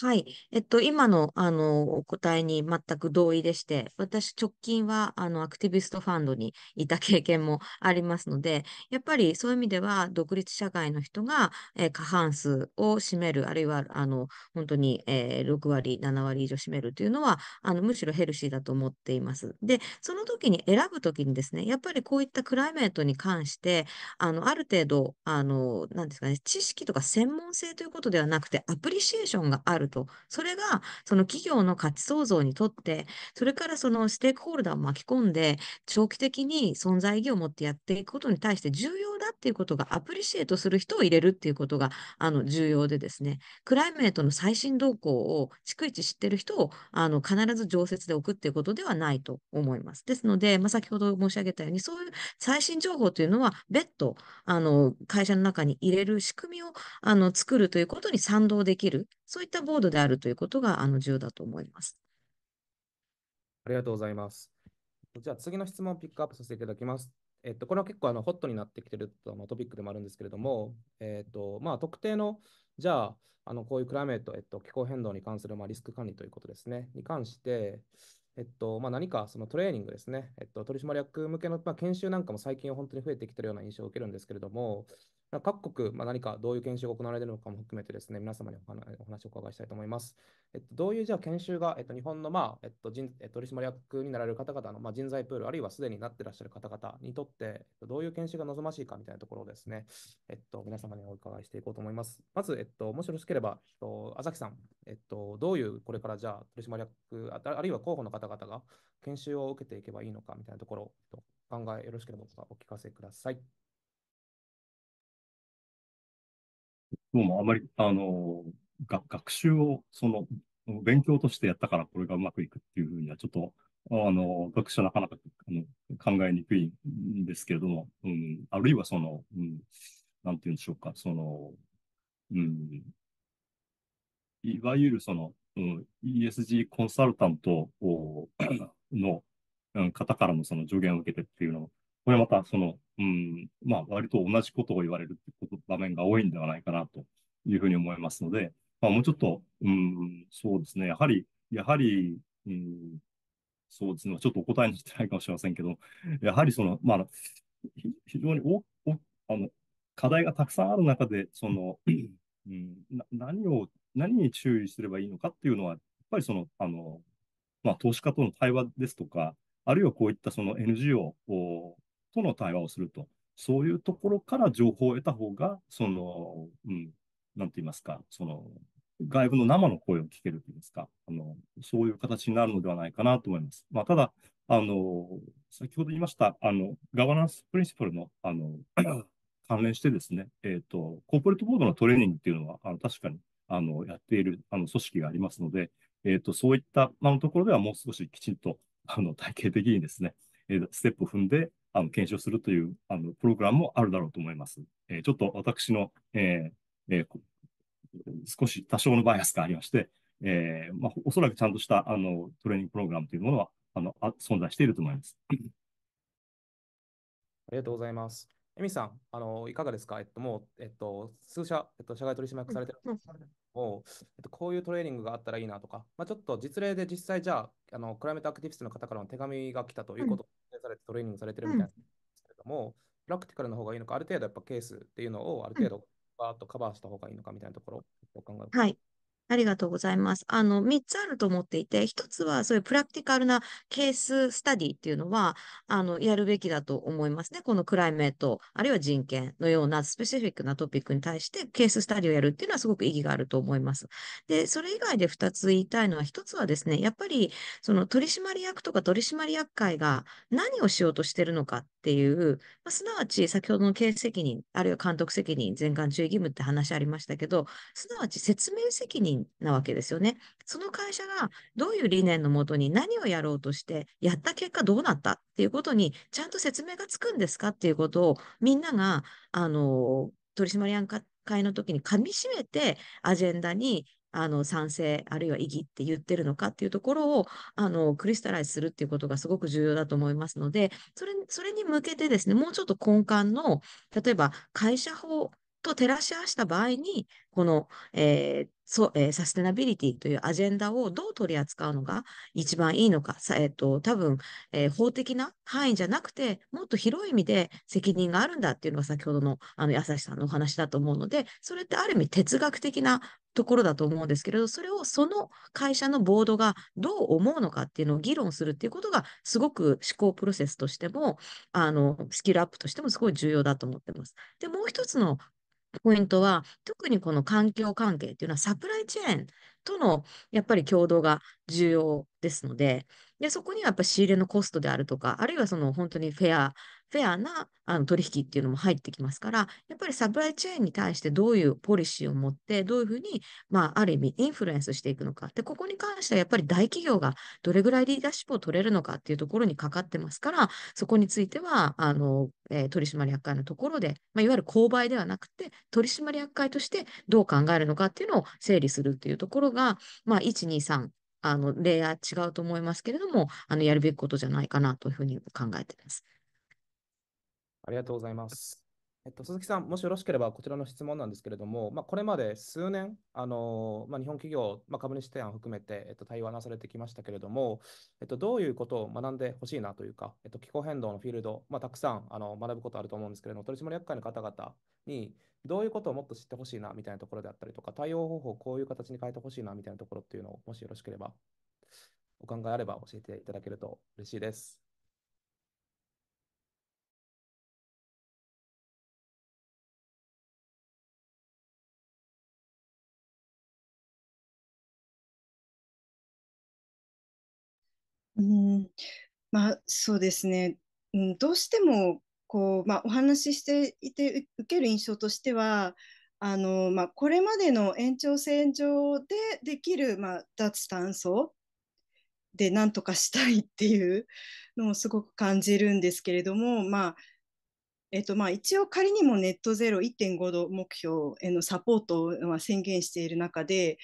はい。えっと、今の、あの、お答えに全く同意でして、私、直近は、あの、アクティビストファンドにいた経験もありますので、やっぱりそういう意味では、独立社会の人が、えー過半数を占める、あるいは、あの、本当に、えー6割、7割以上占めるというのは、あの、むしろヘルシーだと思っています。で、その時に選ぶ時にですね、やっぱりこういったクライメートに関して、あの、ある程度、あの、なんですかね、知識とか専門性ということではなくて、アプリシエーションがあるると。それが、その企業の価値創造にとって、それからそのステークホルダーを巻き込んで、長期的に存在意義を持ってやっていくことに対して重要だっていうことがアプリシエートする人を入れるっていうことが、あの、重要でですね、クライメートの最新動向を逐一知ってる人を、あの、必ず常設で置くっていうことではないと思います。ですので、まあ、先ほど申し上げたように、そういう最新情報というのは、別途、あの、会社の中に入れる仕組みを、あの、作るということに賛同できる。そういったなボードであるということがあの重要だと思います。
ありがとうございます。じゃあ次の質問をピックアップさせていただきます。えっと、これは結構あのホットになってきてるあのトピックでもあるんですけれども、えっとまあ、特定の、じゃあ、あのこういうクライメート、えっと、気候変動に関するまあリスク管理ということですね、に関して、えっとまあ、何かそのトレーニングですね、えっと、取締役向けのまあ研修なんかも最近は本当に増えてきてるような印象を受けるんですけれども、各国、まあ、何かどういう研修が行われているのかも含めてですね、皆様にお話をお伺いしたいと思います。えっと、どういうじゃあ研修が、えっと、日本の、まあえっと人え取締役になられる方々の、まあ、人材プール、あるいはすでになっていらっしゃる方々にとって、どういう研修が望ましいかみたいなところをですね、えっと、皆様にお伺いしていこうと思います。まず、えっと、もしよろしければ、えっと、朝木さん、えっと、どういうこれからじゃあ取締役あ、あるいは候補の方々が研修を受けていけばいいのかみたいなところを、えっと、考えよろしければお聞かせください。
どうもあまり、あの、が学習を、その、勉強としてやったからこれがうまくいくっていうふうには、ちょっと、あの、学者なかなかあの考えにくいんですけれども、うん、あるいはその、うん、なんて言うんでしょうか、その、うん、いわゆるその、うん、ESG コンサルタント (clears throat) の、うん、方からのその助言を受けてっていうのも、これまたその、うん、まあ割と同じことを言われるって場面が多いんではないかなというふうに思いますので、まあ、もうちょっと、うん、そうですね、やはり、やはり、うん、そうですね、ちょっとお答えにしてないかもしれませんけど、やはりその、まあ、非常におおあの課題がたくさんある中で、その、うん、な何を、何に注意すればいいのかっていうのは、やっぱりその、あの、まあ、投資家との対話ですとか、あるいはこういったその NGO との対話をするとそういうところから情報を得た方が、その、うん、なんて言いますか、その、外部の生の声を聞けるといいますか、あの、そういう形になるのではないかなと思います。まあ、ただ、あの、先ほど言いました、あの、ガバナンスプリンシプルの、あの、(clears throat) 関連してですね、えっ、ー、と、コーポレートボードのトレーニングっていうのは、あの、確かに、あの、やっている、あの、組織がありますので、えっ、ー、と、そういった、あの、ところではもう少しきちんと、あの、体系的にですね、えー、ステップを踏んで、あの検証するというあのプログラムもあるだろうと思います。えー、ちょっと私の、えーえー、少し多少のバイアスがありまして、えーまあ、おそらくちゃんとしたあのトレーニングプログラムというものはあのあ存在していると思います。(coughs) あ
りがとうございます。エミさん、あのいかがですか、えっと、もう、えっと、数社、えっと、社外取締役されてるんですえっと、こういうトレーニングがあったらいいなとか、まあ、ちょっと実例で実際、じゃあ、あのクライメートアクティビストの方からの手紙が来たということされてトレーニングされてるみたいなんですけれども、うん、プラクティカルの方がいいのか、ある程度やっぱケースっていうのをある程度バーッとカバーした方がいいのかみたいなところを考
えて、はい、ありがとうございます。あの、3つあると思っていて、1つはそういうプラクティカルなケーススタディっていうのは、あの、やるべきだと思いますね。このクライメート、あるいは人権のようなスペシフィックなトピックに対してケーススタディをやるっていうのはすごく意義があると思います。で、それ以外で2つ言いたいのは、1つはですね、やっぱり、その取締役とか取締役会が何をしようとしてるのかっていう、まあ、すなわち先ほどの経営責任、あるいは監督責任、全館注意義務って話ありましたけど、すなわち説明責任なわけですよね。その会社がどういう理念のもとに何をやろうとして、やった結果どうなったっていうことに、ちゃんと説明がつくんですかっていうことを、みんなが、あの、取締役会の時に噛みしめて、アジェンダにあの賛成あるいは異議って言ってるのかっていうところをあのクリスタライズするっていうことがすごく重要だと思いますのでそれそれに向けてですねもうちょっと根幹の例えば会社法と照らし合わせた場合に、この、えーそうえー、サステナビリティというアジェンダをどう取り扱うのが一番いいのか、さえーと、多分、えー、法的な範囲じゃなくて、もっと広い意味で責任があるんだっていうのが先ほどのあの優しさんのお話だと思うので、それってある意味哲学的なところだと思うんですけれど、それをその会社のボードがどう思うのかっていうのを議論するっていうことが、すごく思考プロセスとしても、あのスキルアップとしてもすごい重要だと思ってます。で、もう一つのポイントは、特にこの環境関係っていうのはサプライチェーンとのやっぱり共同が重要ですので、で、そこにはやっぱ仕入れのコストであるとか、あるいはその本当にフェア、フェアなあの取引っていうのも入ってきますから、やっぱりサプライチェーンに対してどういうポリシーを持って、どういうふうに、まあ、ある意味インフルエンスしていくのか。で、ここに関してはやっぱり大企業がどれぐらいリーダーシップを取れるのかっていうところにかかってますから、そこについては、あの、えー、取締役会のところで、まあ、いわゆる購買ではなくて、取締役会としてどう考えるのかっていうのを整理するっていうところが、まあ、1、2、3、あの、レイ違うと思いますけれども、あの、やるべきことじゃないかなというふうに考えています。
ありがとうございます。えっと、鈴木さん、もしよろしければ、こちらの質問なんですけれども、まあ、これまで数年、あのまあ、日本企業、まあ、株主提案を含めて、えっと、対話なされてきましたけれども、えっと、どういうことを学んでほしいなというか、えっと、気候変動のフィールド、まあ、たくさんあの学ぶことあると思うんですけれども、取締役会の方々に、どういうことをもっと知ってほしいなみたいなところであったりとか、対応方法をこういう形に変えてほしいなみたいなところっていうのを、もしよろしければ、お考えあれば教えていただ
けると嬉しいです。うん、まあそうですね、うん、どうしてもこう、まあ、お話ししていて受ける印象としてはあの、まあ、これまでの延長線上でできる、まあ、脱炭素でなんとかしたいっていうのをすごく感じるんですけれども、まあえっとまあ、一応仮にもネットゼロ1.5度目標へのサポートは宣言している中で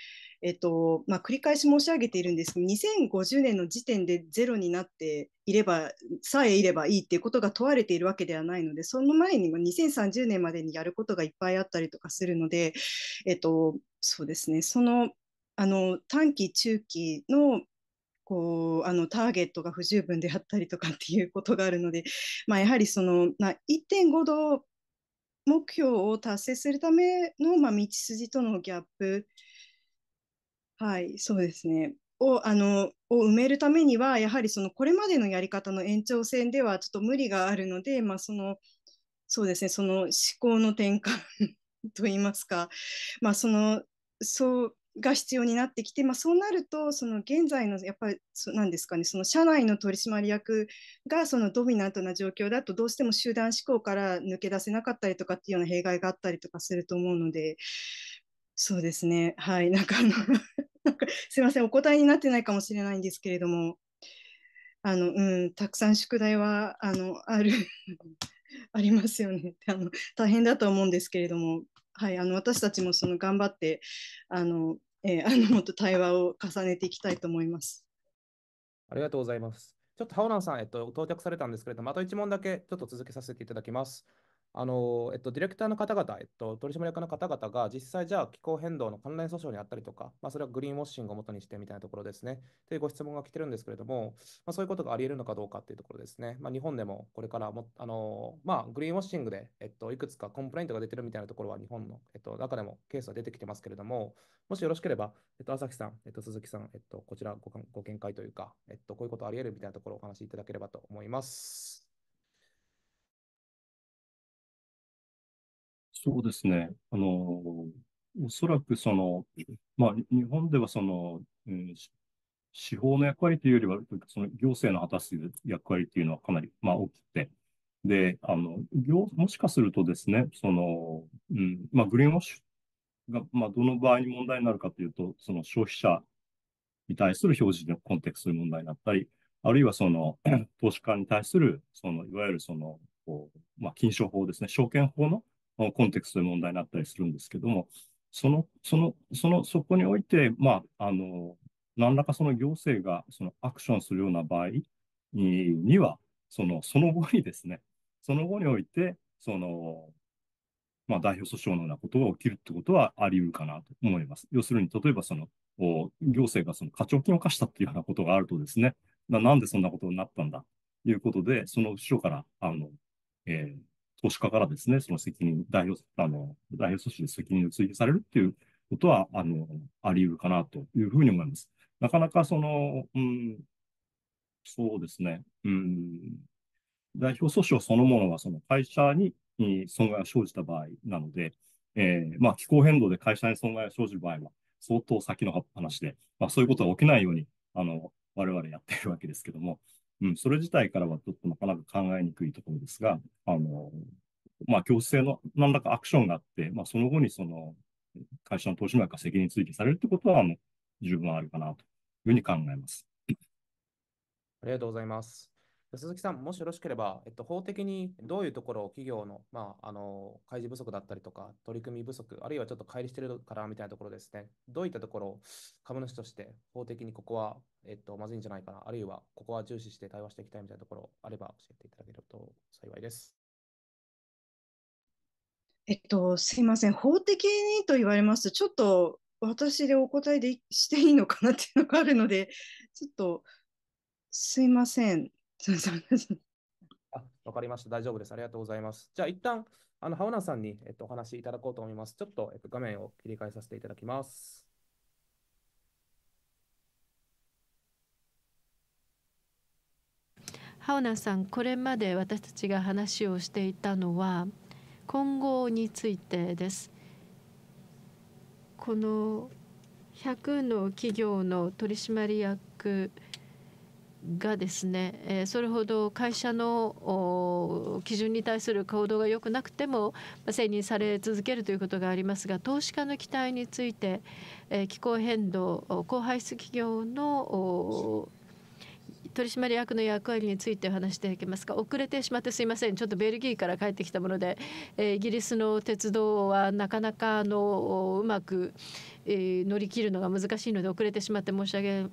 えっとまあ、繰り返し申し上げているんですが2050年の時点でゼロになっていればさえいればいいっていうことが問われているわけではないのでその前にも2030年までにやることがいっぱいあったりとかするので、えっと、そうですねそのあの短期中期のこうあのターゲットが不十分であったりとかっていうことがあるので、まあ、やはりその、まあ、1.5度目標を達成するための、まあ、道筋とのギャップはい、そうですね。をあのを埋めるためにはやはりそのこれまでのやり方の延長線ではちょっと無理があるので、まあ、そのそうですねその思考の転換 (laughs) といいますか、まあ、そのそうが必要になってきて、まあ、そうなるとその現在のやっぱり何ですかねその社内の取締役がそのドミナントな状況だとどうしても集団思考から抜け出せなかったりとかっていうような弊害があったりとかすると思うので、そうですね。はい。なんかあの (laughs) なんかすいません。お答えになってないかもしれないんですけれども、あの、うん、たくさん宿題は、あの、ある (laughs) ありますよね。あの、大変だと思うんですけれども、はい。あの、私たちもその頑張って、あの、えー、あの、もっと対話を重ねていきたいと思います。ありがとうございます。
ちょっと、ハオナンさん、えっと、到着されたんですけれども、あと1問だけ、ちょっと続けさせていただきます。あの、えっと、ディレクターの方々、えっと、取締役の方々が実際じゃあ気候変動の関連訴訟にあったりとか、まあ、それはグリーンウォッシングを元にしてみたいなところですね、というご質問が来てるんですけれども、まあ、そういうことがあり得るのかどうかというところですね、まあ、日本でもこれからも、あのまあ、グリーンウォッシングで、えっと、いくつかコンプライントが出てるみたいなところは日本の、えっと、中でもケースは出てきてますけれども、もしよろしければ、えっと、朝日さん、えっと、鈴木さん、えっと、こちらごご見解というか、えっと、こういうことあり得るみたいなところをお話しいただければと思います。
そうですね。あの、おそらくその、(clears throat) まあ、日本ではその、司法の役割というよりは、その行政の果たす役割というのはかなり、まあ、大きくて、で、あの、行、もしかするとですね、その、うん、まあ、グリーンウォッシュが、まあ、どの場合に問題になるかというと、その消費者に対する表示のコンテクストの問題になったり、あるいはその、(clears throat) 投資家に対する、その、いわゆるその、こうまあ、禁法ですね、証券法のコンテクストで問題になったりするんですけども、その、その、その、そこにおいて、まあ、あの、何らかその行政がそのアクションするような場合には、その、その後にですね、その後において、その、まあ、代表訴訟のようなことが起きるってことはあり得るかなと思います。要するに、例えばその、行政がその課徴金を貸したっていうようなことがあるとですね、ななんでそんなことになったんだということで、その後ろから、あの、えー、投資家からですね、その責任、代表、あの、代表組織で責任を追及されるっていうことは、あの、あり得るかなというふうに思います。なかなかその、うん、そうですね、うん、代表訴訟そのものはその会社に損害が生じた場合なので、えー、まあ気候変動で会社に損害が生じる場合は相当先の話で、まあそういうことが起きないように、あの、我々やっているわけですけども、うん、それ自体からはちょっとなかなか考えにくいところですが、あの、まあ、強制の何らかアクションがあって、まあ、その後にその、会社の投資額が責任追及されるってことは、あの、十分あるかなというふうに考えます。
ありがとうございます。鈴木さん、もしよろしければ、えっと、法的にどういうところを企業の、まあ、あの開示不足だったりとか、取り組み不足、あるいはちょっと乖離してるからみたいなところですね、どういったところを株主として法的にここは、えっと、まずいんじゃないかな、あるいはここは重視して対話していきたいみたいなところあれば教えていただけると幸いです。
えっと、すいません、法的にと言われますと、ちょっと私でお答えでしていいのかなっていうのがあるので、ちょっとすいません。そうそう
あ、わかりました。大丈夫です。ありがとうございます。じゃあ、一旦、あの、ハオナさんに、えっと、お話しいただこうと思います。ちょっと、えっと、画面を切り替えさせていただきます。
ハオナさん、これまで私たちが話をしていたのは、今後についてです。この100の企業の取締役がですね、えそれほど会社の基準に対する行動が良くなくても承認され続けるということがありますが投資家の期待について、え気候変動高排出企業の取締役の役割についてお話していきますか遅れてしまってすいませんちょっとベルギーから帰ってきたもので、えー、イギリスの鉄道はなかなかあのうまく、えー、乗り切るのが難しいので遅れてしまって申し訳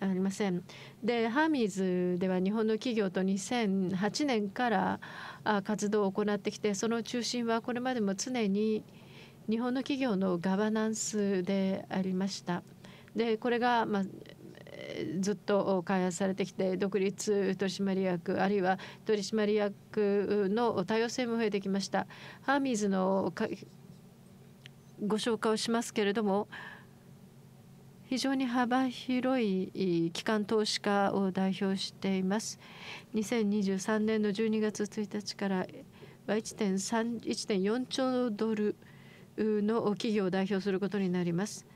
ありません。でハーミーズでは日本の企業と2008年から活動を行ってきてその中心はこれまでも常に日本の企業のガバナンスでありました。でこれが、まあずっと開発されてきて独立取締役あるいは取締役の多様性も増えてきました。ハーミーズのご紹介をしますけれども非常に幅広い機関投資家を代表しています。2023年の12月1日からは1.4兆ドルの企業を代表することになります。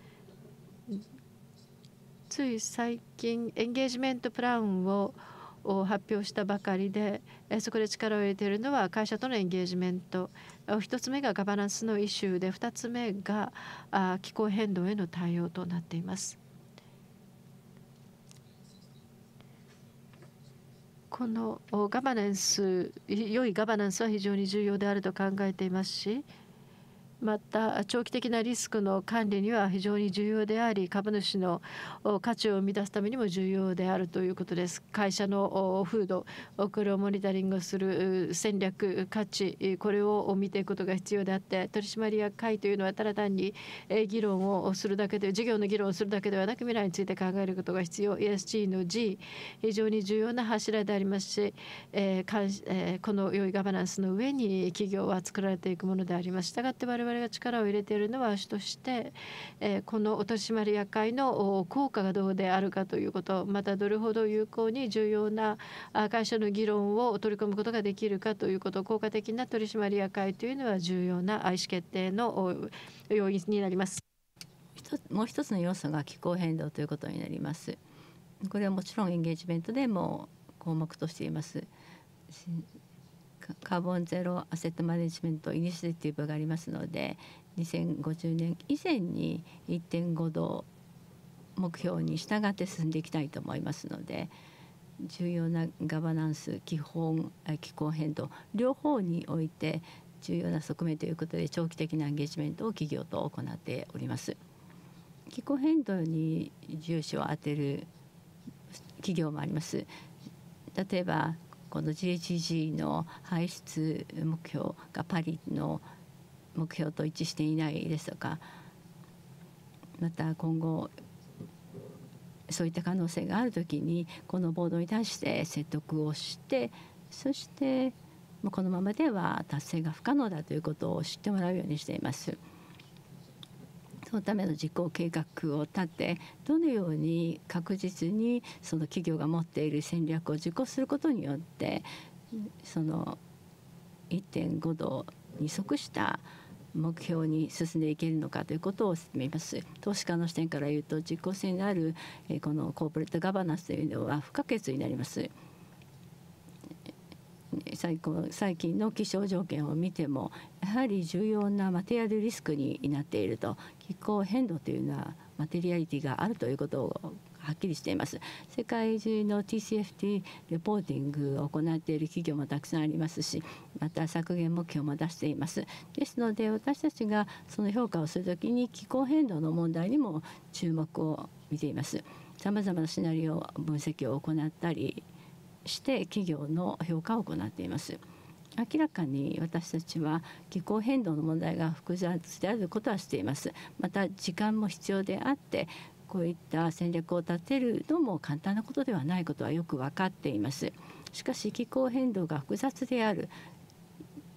つい最近エンゲージメントプランを発表したばかりでそこで力を入れているのは会社とのエンゲージメント1つ目がガバナンスのイシューで2つ目が気候変動への対応となっています。このガバナンス良いガバナンスは非常に重要であると考えていますしまた長期的なリスクの管理には非常に重要であり株主の価値を生み出すためにも重要であるということです会社の風土これをモニタリングする戦略価値これを見ていくことが必要であって取締役会というのはただ単に議論をするだけで事業の議論をするだけではなく未来について考えることが必要 ESG の G 非常に重要な柱でありますし、えこの良いガバナンスの上に企業は作られていくものであります。したがって我々々が力を入れているのは主として、えこのお取締役会の効果がどうであるかということまたどれほど有効に重要な会社の議論を取り込むことができるかということ効果的な取締役会というのは重要な意思決定の要因になります。
もう一つの要素が気候変動ということになります。これはもちろんエンゲージメントでも項目としています。カーボンゼロアセットマネジメントイニシアティブがありますので2050年以前に1.5度目標に従って進んでいきたいと思いますので重要なガバナンス基本気候変動両方において重要な側面ということで長期的なエンゲージメントを企業と行っております。気候変動に重視を当てる企業もあります。例えばこの GHG の排出目標がパリの目標と一致していないですとかまた今後そういった可能性がある時にこのボードに対して説得をしてそしてこのままでは達成が不可能だということを知ってもらうようにしています。そのための実行計画を立てどのように確実にその企業が持っている戦略を実行することによってその1.5度に即した目標に進んでいけるのかということを見ます投資家の視点から言うと実効性のあるこのコーポレートガバナンスというのは不可欠になります。最最近の気象条件を見てもやはり重要なマテリアルリスクになっていると気候変動というのはマテリアリティがあるということをはっきりしています世界中の TCFT レポーティングを行っている企業もたくさんありますしまた削減目標も出していますですので私たちがその評価をするときに気候変動の問題にも注目を見ていますさまざまなシナリオ分析を行ったりして企業の評価を行っています。明らかに私たちは気候変動の問題が複雑であることはしていますまた時間も必要であってこういった戦略を立てるのも簡単なことではないことはよく分かっていますしかし気候変動が複雑である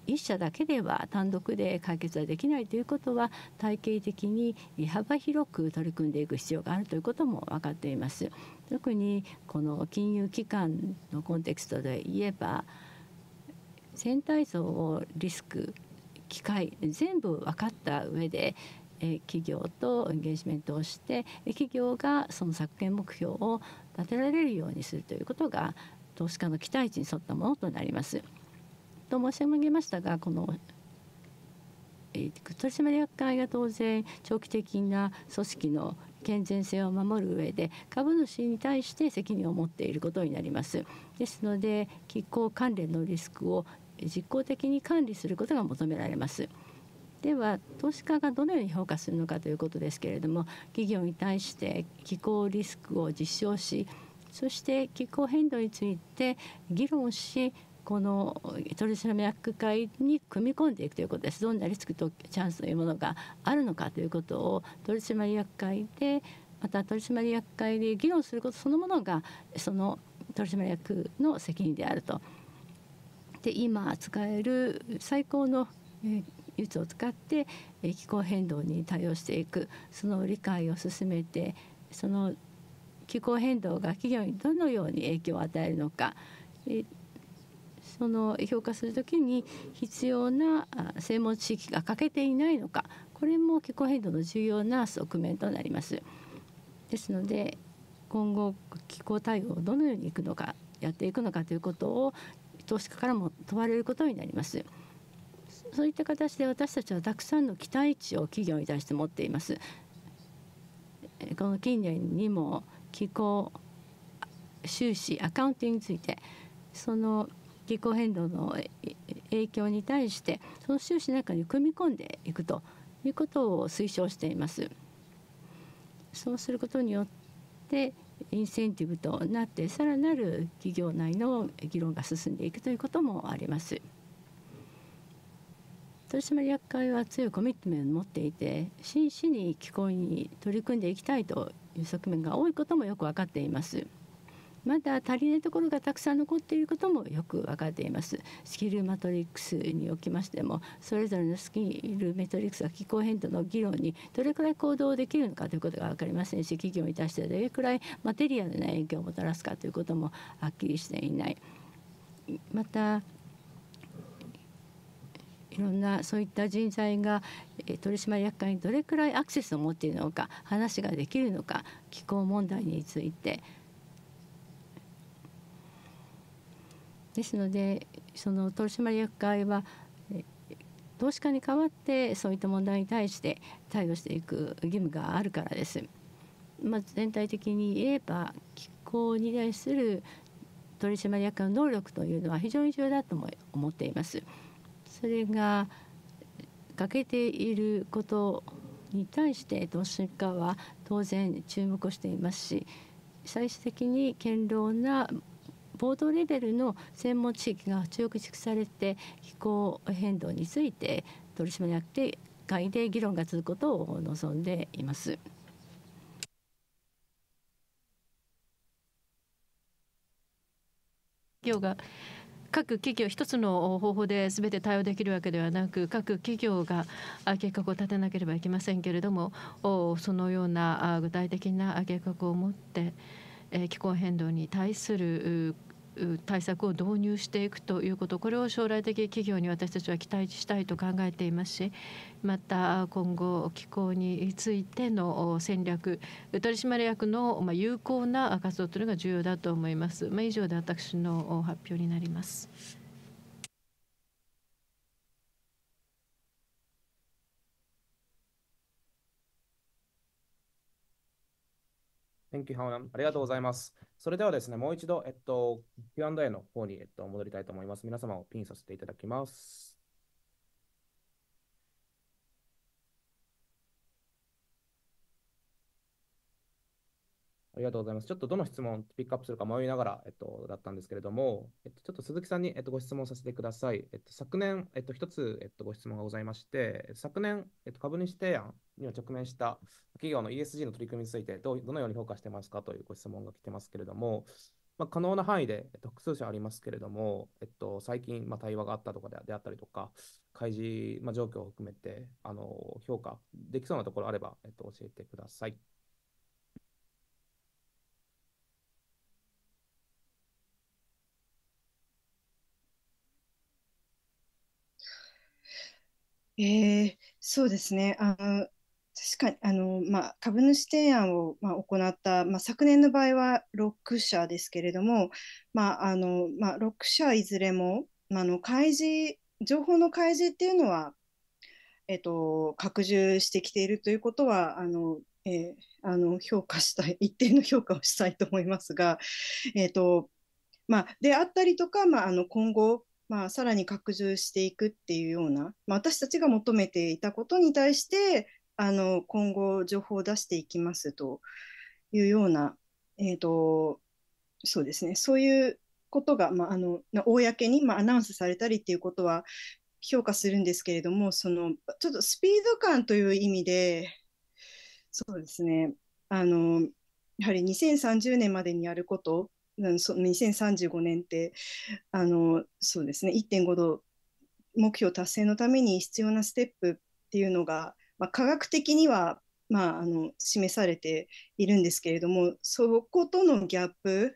一社だけでは単独で解決はできないということは体系的に幅広く取り組んでいく必要があるということも分かっています特にこの金融機関のコンテクストで言えば全体像をリスク機会全部分かった上で企業とエンゲージメントをして企業がその削減目標を立てられるようにするということが投資家の期待値に沿ったものとなります。と申し上げましたがこの取締役会が当然長期的な組織の健全性を守る上で株主に対して責任を持っていることになりますですので気候関連のリスクを実効的に管理することが求められます。では投資家がどのように評価するのかということですけれども企業に対して気候リスクを実証しそして気候変動について議論しこの取締役会に組み込んでいくということですどんなリスクとチャンスというものがあるのかということを取締役会でまた取締役会で議論することそのものがその取締役の責任であると。で今使える最高の、え技術を使って、え気候変動に対応していくその理解を進めてその気候変動が企業にどのように影響を与えるのか、えその評価するときに必要な専門知識が欠けていないのかこれも気候変動の重要な側面となります。ですので今後気候対応をどのようにいくのかやっていくのかということを投資家からも問われることになります。そういった形で私たちはたくさんの期待値を企業に対して持っています。この近年にも気候収支アカウンティングについてその気候変動の影響に対してその収支の中に組み込んでいくということを推奨しています。そうすることによってインセンティブとなってさらなる企業内の議論が進んでいくということもあります。取締役会は強いコミットメントを持っていて真摯に気候に取り組んでいきたいという側面が多いこともよく分かっています。まだ足りないところがたくさん残っていることもよく分かっていますスキルマトリックスにおきましてもそれぞれのスキルメトリックスが気候変動の議論にどれくらい行動できるのかということが分かりませんし企業に対してどれくらいマテリアルな影響をもたらすかということもはっきりしていない。またいろんなそういった人材が取締役会にどれくらいアクセスを持っているのか話ができるのか気候問題についてですのでその取締役会は投資家に代わってそういった問題に対して対応していく義務があるからです。まあ、全体的に言えば気候に対する取締役の能力というのは非常に重要だとも思っています。それが欠けていることに対して投資家は当然注目をしていますし最終的に堅牢なボーレベルの専門地域が強く蓄されて気候変動について取締役会で議論が続くことを望んでいます。
企業が各企業一つの方法で全て対応できるわけではなく各企業が計画を立てなければいけませんけれどもそのような具体的な計画を持って気候変動に対する対策を導入していくということこれを将来的企業に私たちは期待したいと考えていますしまた今後気候についての戦略取締役の有効な活動というのが重要だと思います。まあ、以上で私の発表になります。
Thank you, h a n a n ありがとうございます。それではですね、もう一度、えっと、Q&A の方に、えっと、戻りたいと思います。皆様をピンさせていただきます。りがとうございます。ちょっとどの質問ピックアップするか迷いながら、えっと、だったんですけれども、えっと、ちょっと鈴木さんに、えっと、ご質問させてください。えっと、昨年、えっと、つ、えっと、ご質問がございまして、昨年、えっと、株主提案には直面した企業の ESG の取り組みについてどどのように評価してますかというご質問が来てますけれども、まあ、可能な範囲で、えっと、複数社ありますけれども、えっと、最近、まあ、対話があったとかであったりとか、開示、まあ、状況を含めてあの評価できそうなところあれば、えっと、教えてください。
えー、そうですね。あの確かにあの、まあ、株主提案を、まあ、行った、まあ、昨年の場合は6社ですけれども、まああのまあ、6社いずれも、まあ、の開示情報の開示っていうのは、えっと、拡充してきているということはあの、えー、あの評価したい一定の評価をしたいと思いますが、えっとまあ、であったりとか、まあ、あの今後まあ、さらに拡充していくっていうような、まあ、私たちが求めていたことに対してあの今後情報を出していきますというような、えーとそうですね、そういうことが、まあ、あの公に、まあ、アナウンスされたりっていうことは評価するんですけれどもそのちょっとスピード感という意味でそうですねあのやはり2030年までにやることその2035年ってあのそうですね1.5度目標達成のために必要なステップっていうのが、まあ、科学的には、まあ、あの示されているんですけれどもそことのギャップ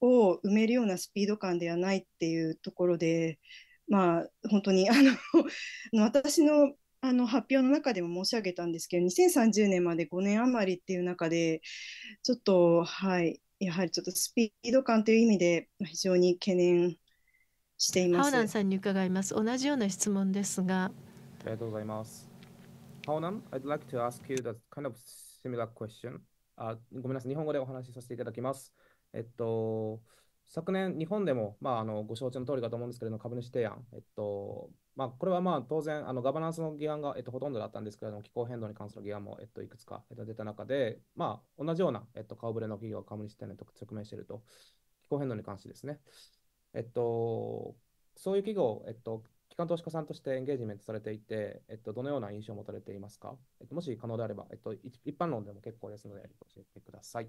を埋めるようなスピード感ではないっていうところで、まあ、本当にあの (laughs) 私のあの発表の中でも申し上げたんですけど2030年まで5年余りっていう中でちょっとはいやはりちょっとスピード感という意味で非常に懸念しています。ハオナン
さんに伺います。同じような質問ですが。あ
りがとうございます。ハオナン、I'd like to ask you that kind of similar question. あごめんなさい、日本語でお話しさせていただきます。えっと、昨年、日本でも、まあ、あのご承知の通りかと思うんですけれども、株主提案、えっと、まあ、これはまあ当然、あのガバナンスの議案が、えっと、ほとんどだったんですけれども、気候変動に関する議案も、えっと、いくつか、えっと、出た中で、まあ、同じような、えっと、顔ぶれの企業が株主店に直面していると、気候変動に関してですね。えっと、そういう企業、えっと、機関投資家さんとしてエンゲージメントされていて、えっと、どのような印象を持たれていますか、えっと、もし可能であれば、えっと、一般論でも結構ですので、教えてください。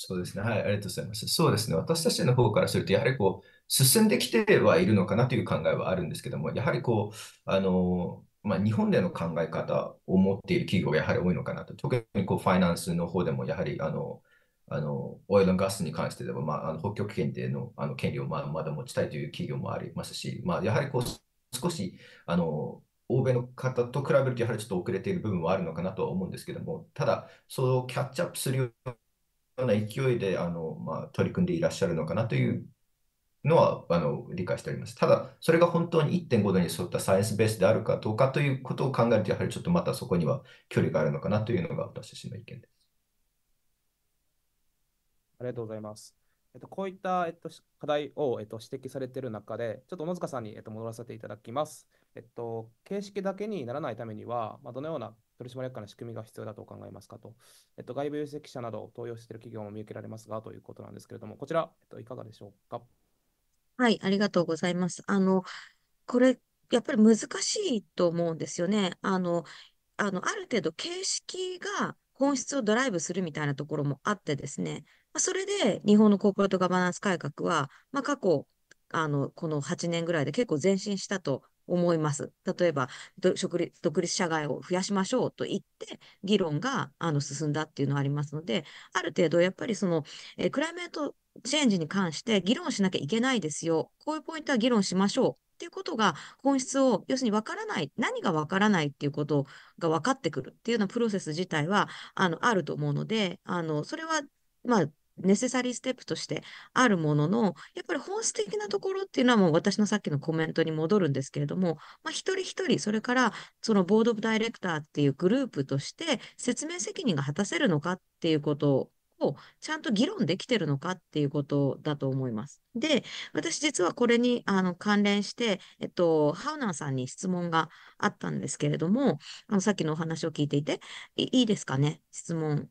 そうですね。はい、ありがとうございます。そうですね。私たちの方からすると、やはりこう、進んできてはいるのかなという考えはあるんですけども、やはりこう、あの、まあ、日本での考え方を持っている企業がやはり多いのかなと。特にこう、ファイナンスの方でも、やはり、あの、あの、オイルガスに関してでも、まあ、あの北極圏での、あの権利をまあまだ持ちたいという企業もありますし、まあ、やはりこう、少し、あの、欧米の方と比べると、やはりちょっと遅れている部分はあるのかなとは思うんですけども、ただ、そのキャッチアップするようような勢いであの、まあ、取り組んでいらっしゃるのかなというのはあの理解しております。ただ、それが本当に1.5度に沿ったサイエンスベースであるかどうかということを考えると、やはりちょっとまたそこには距離があるのかなというのが私自身の意見です。
ありがとうございます。えっと、こういった、えっと、課題を、えっと、指摘されている中で、ちょっと小野塚さんに、えっと、戻らせていただきます。えっと、形式だけにならないためには、まあ、どのような取締役会の仕組みが必要だと考えますかと、えっと、外部有識者などを登用している企業も見受けられますがということなんですけれども、こちら、えっと、いかがでしょうか。
はい、ありがとうございます。あの、これ、やっぱり難しいと思うんですよね。あの、あの、ある程度形式が本質をドライブするみたいなところもあってですね、まあ、それで日本のコーポレートガバナンス改革は、まあ、過去、あの、この8年ぐらいで結構前進したと思います。例えば、独立独立社外を増やしましょうと言って、議論があの進んだっていうのはありますので、ある程度、やっぱりその、えー、クライメートチェンジに関して議論しなきゃいけないですよ。こういうポイントは議論しましょう。っていうことが本質を要するに分からない何が分からないっていうことが分かってくるっていうようなプロセス自体はあのあると思うのであのそれはまあネセサリーステップとしてあるものの、やっぱり本質的なところっていうのはもう私のさっきのコメントに戻るんですけれども、まあ、一人一人、それからそのボード・オブ・ダイレクターっていうグループとして説明責任が果たせるのかっていうことをちゃんと議論できてるのかっていうことだと思います。で、私実はこれにあの関連して、えっと、ハウナーさんに質問があったんですけれども、あのさっきのお話を聞いていて、いいいですかね質問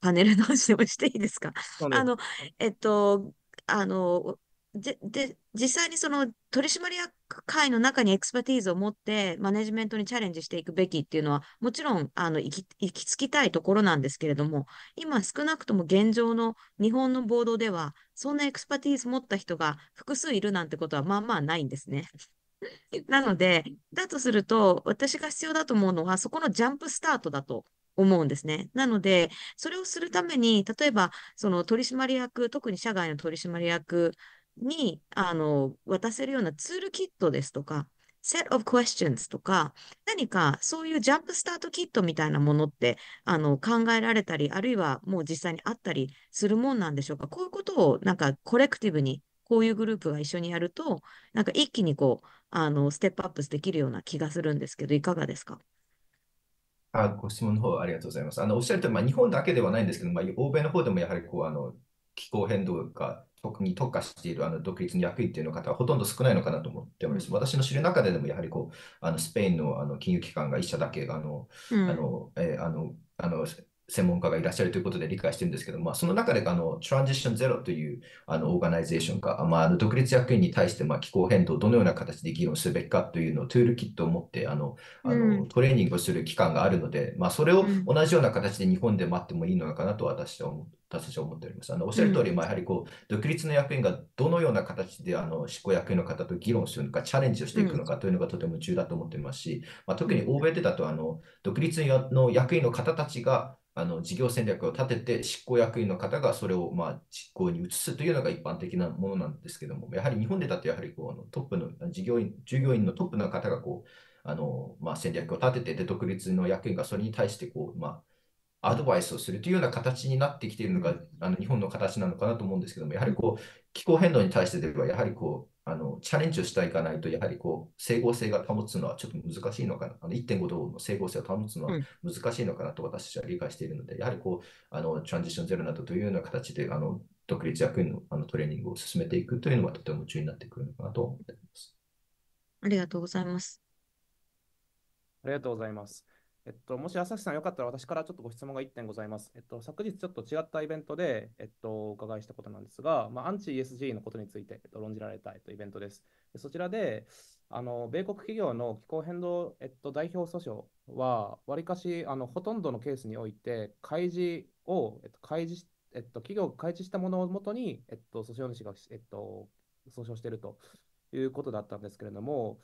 パネルの話でもしていいですか。あの、えっと、あの、で、で、実際にその取締役会の中にエクスパティーズを持ってマネジメントにチャレンジしていくべきっていうのは、もちろん、あの、行き、行き着きたいところなんですけれども、今少なくとも現状の日本のボードでは、そんなエクスパティーズ持った人が複数いるなんてことはまあまあないんですね。(laughs) なので、だとすると、私が必要だと思うのは、そこのジャンプスタートだと思うんですね。なので、それをするために、例えば、その取締役、特に社外の取締役に、あの、渡せるようなツールキットですとか、set of questions とか、何かそういうジャンプスタートキットみたいなものって、あの、考えられたり、あるいはもう実際にあったりするもんなんでしょうか。こういうことを、なんかコレクティブに、こういうグループが一緒にやると、なんか一気にこう、あの、ステップアップできるような気がするんですけど、いかがですか
あご質問の方ありがとうございます。あのおっしゃるとり、まあ、日本だけではないんですけど、まあ、欧米の方でもやはりこうあの気候変動が特に特化しているあの独立の役員というの方はほとんど少ないのかなと思っております。私の知る中ででもやはりこうあのスペインのあの金融機関が一社だけあの、
うん、あの
えー、あのあの専門家がいらっしゃるということで理解してるんですけど、まあ、その中であのトランジションゼロというあのオーガナイゼーションが、まあ、あの独立役員に対して、まあ、気候変動をどのような形で議論すべきかというのをトゥールキットを持ってあのあのトレーニングをする機関があるので、まあ、それを同じような形で日本で待ってもいいのかなと私は思私たちは思っております。あのおっしゃる通り、まあ、やはりこう独立の役員がどのような形であの執行役員の方と議論するのか、チャレンジをしていくのかというのがとても重要だと思っていますし、まあ、特に欧米でだとあの独立の役員の方たちがあの事業戦略を立てて、執行役員の方がそれをまあ実行に移すというのが一般的なものなんですけども、やはり日本でだと、やはりこうあのトップの事業員、従業員のトップの方がこうあの、まあ、戦略を立てて、で独立の役員がそれに対してこう、まあ、アドバイスをするというような形になってきているのが、あの日本の形なのかなと思うんですけども、やはりこう気候変動に対してでは、やはりこうあのチャレンジをしていかないと、やはりこう整合性が保つのはちょっと難しいのかな、あの1.5度の整合性を保つのは難しいのかなと私は理解しているので、うん、やはりこうあのトランジションゼロなどというような形であの独立役員のあのトレーニングを進めていくというのはとても重要になってくるのかなと思っています。
ありがとうございます。
ありがとうございます。えっと、もし朝日さんよかったら私からちょっとご質問が1点ございます。えっと、昨日ちょっと違ったイベントで、えっと、お伺いしたことなんですが、まあ、アンチ ESG のことについて、えっと、論じられた、えっと、イベントです。でそちらであの、米国企業の気候変動、えっと、代表訴訟は、わりかしあのほとんどのケースにおいて、開示を、えっと、開示えっと、企業が開示したものをもとに、えっと、訴訟主が、えっと、訴訟しているということだったんですけれども、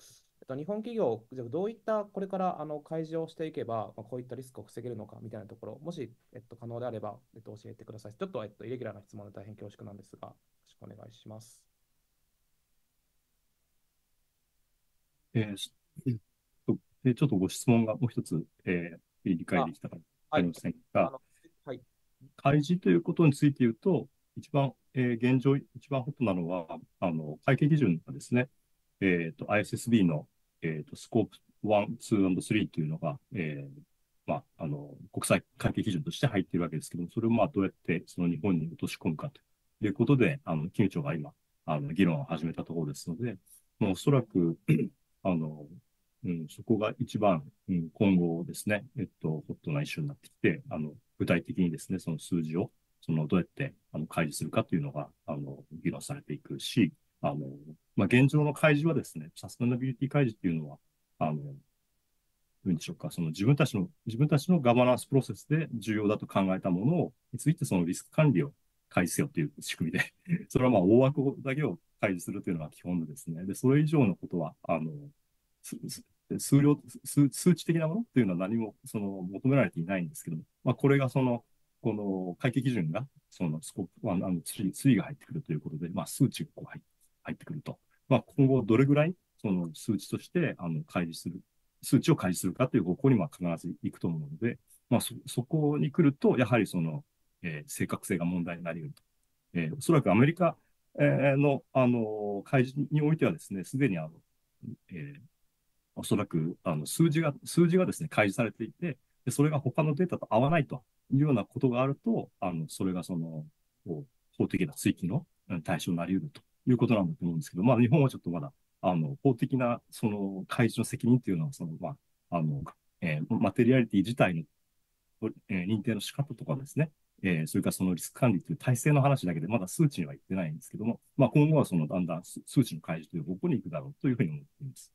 と、日本企業、じゃどういったこれからあの開示をしていけば、まあ、こういったリスクを防げるのかみたいなところ、もし、えっと、可能であれば、えっと、教えてください。ちょっと、えっと、イレギュラーな質問で大変恐縮なんですが、よろしくお願いします。
えー、えっと、えー、ちょっとご質問がもう一つ、えー、理解できた
かありませんが、はい
開示ということについて言うと、一番、えー、現状、一番ホットなのは、あの会計基準がですね、えーと、ISSB のえー、と、スコープ1、2、3というのが、えー、まあ、あの、国際会計基準として入っているわけですけども、それをまあ、どうやってその日本に落とし込むかということで、あの、金融庁が今、あの、議論を始めたところですので、もうおそらく、(clears throat) あの、うん、そこが一番、うん、今後ですね、えっと、ホットな一緒になってきて、あの、具体的にですね、その数字を、その、どうやって、あの、開示するかというのが、あの、議論されていくし、あの、まあ、現状の開示はですね、サステナビリティ開示っていうのは、あの、いうでしょうか、その自分たちの、自分たちのガバナンスプロセスで重要だと考えたものを、についてそのリスク管理を開示せよという仕組みで (laughs) それはまあ大枠だけを開示するというのが基本ですね。で、それ以上のことは、あの、数量数、数値的なものっていうのは何もその求められていないんですけども、まあ、これがその、この会計基準が、そのスコップ、あの、ツリーが入ってくるということで、まあ、数値がこう入って入ってくると。まあ、今後どれぐらい、その数値として、あの、開示する、数値を開示するかという方向に、まあ、必ず行くと思うので、まあ、そ、そこに来ると、やはりその、えー、正確性が問題になり得ると。えー、おそらくアメリカ、えー、の、あの、開示においてはですね、すでにあの、えー、おそらく、あの、数字が、数字がですね、開示されていて、でそれが他のデータと合わないというようなことがあると、あの、それがその、法的な追記の対象になり得るということなんだと思うんですけど、まあ、日本はちょっとまだ、あの、法的な、その、開示の責任っていうのは、その、まあ、あの、えー、マテリアリティ自体の、えー、認定の仕方とかですね、えー、それからそのリスク管理という体制の話だけで、まだ数値には言ってないんですけども、まあ、今後はそのだんだん数値の開示という方向に行くだろうというふうに思っています。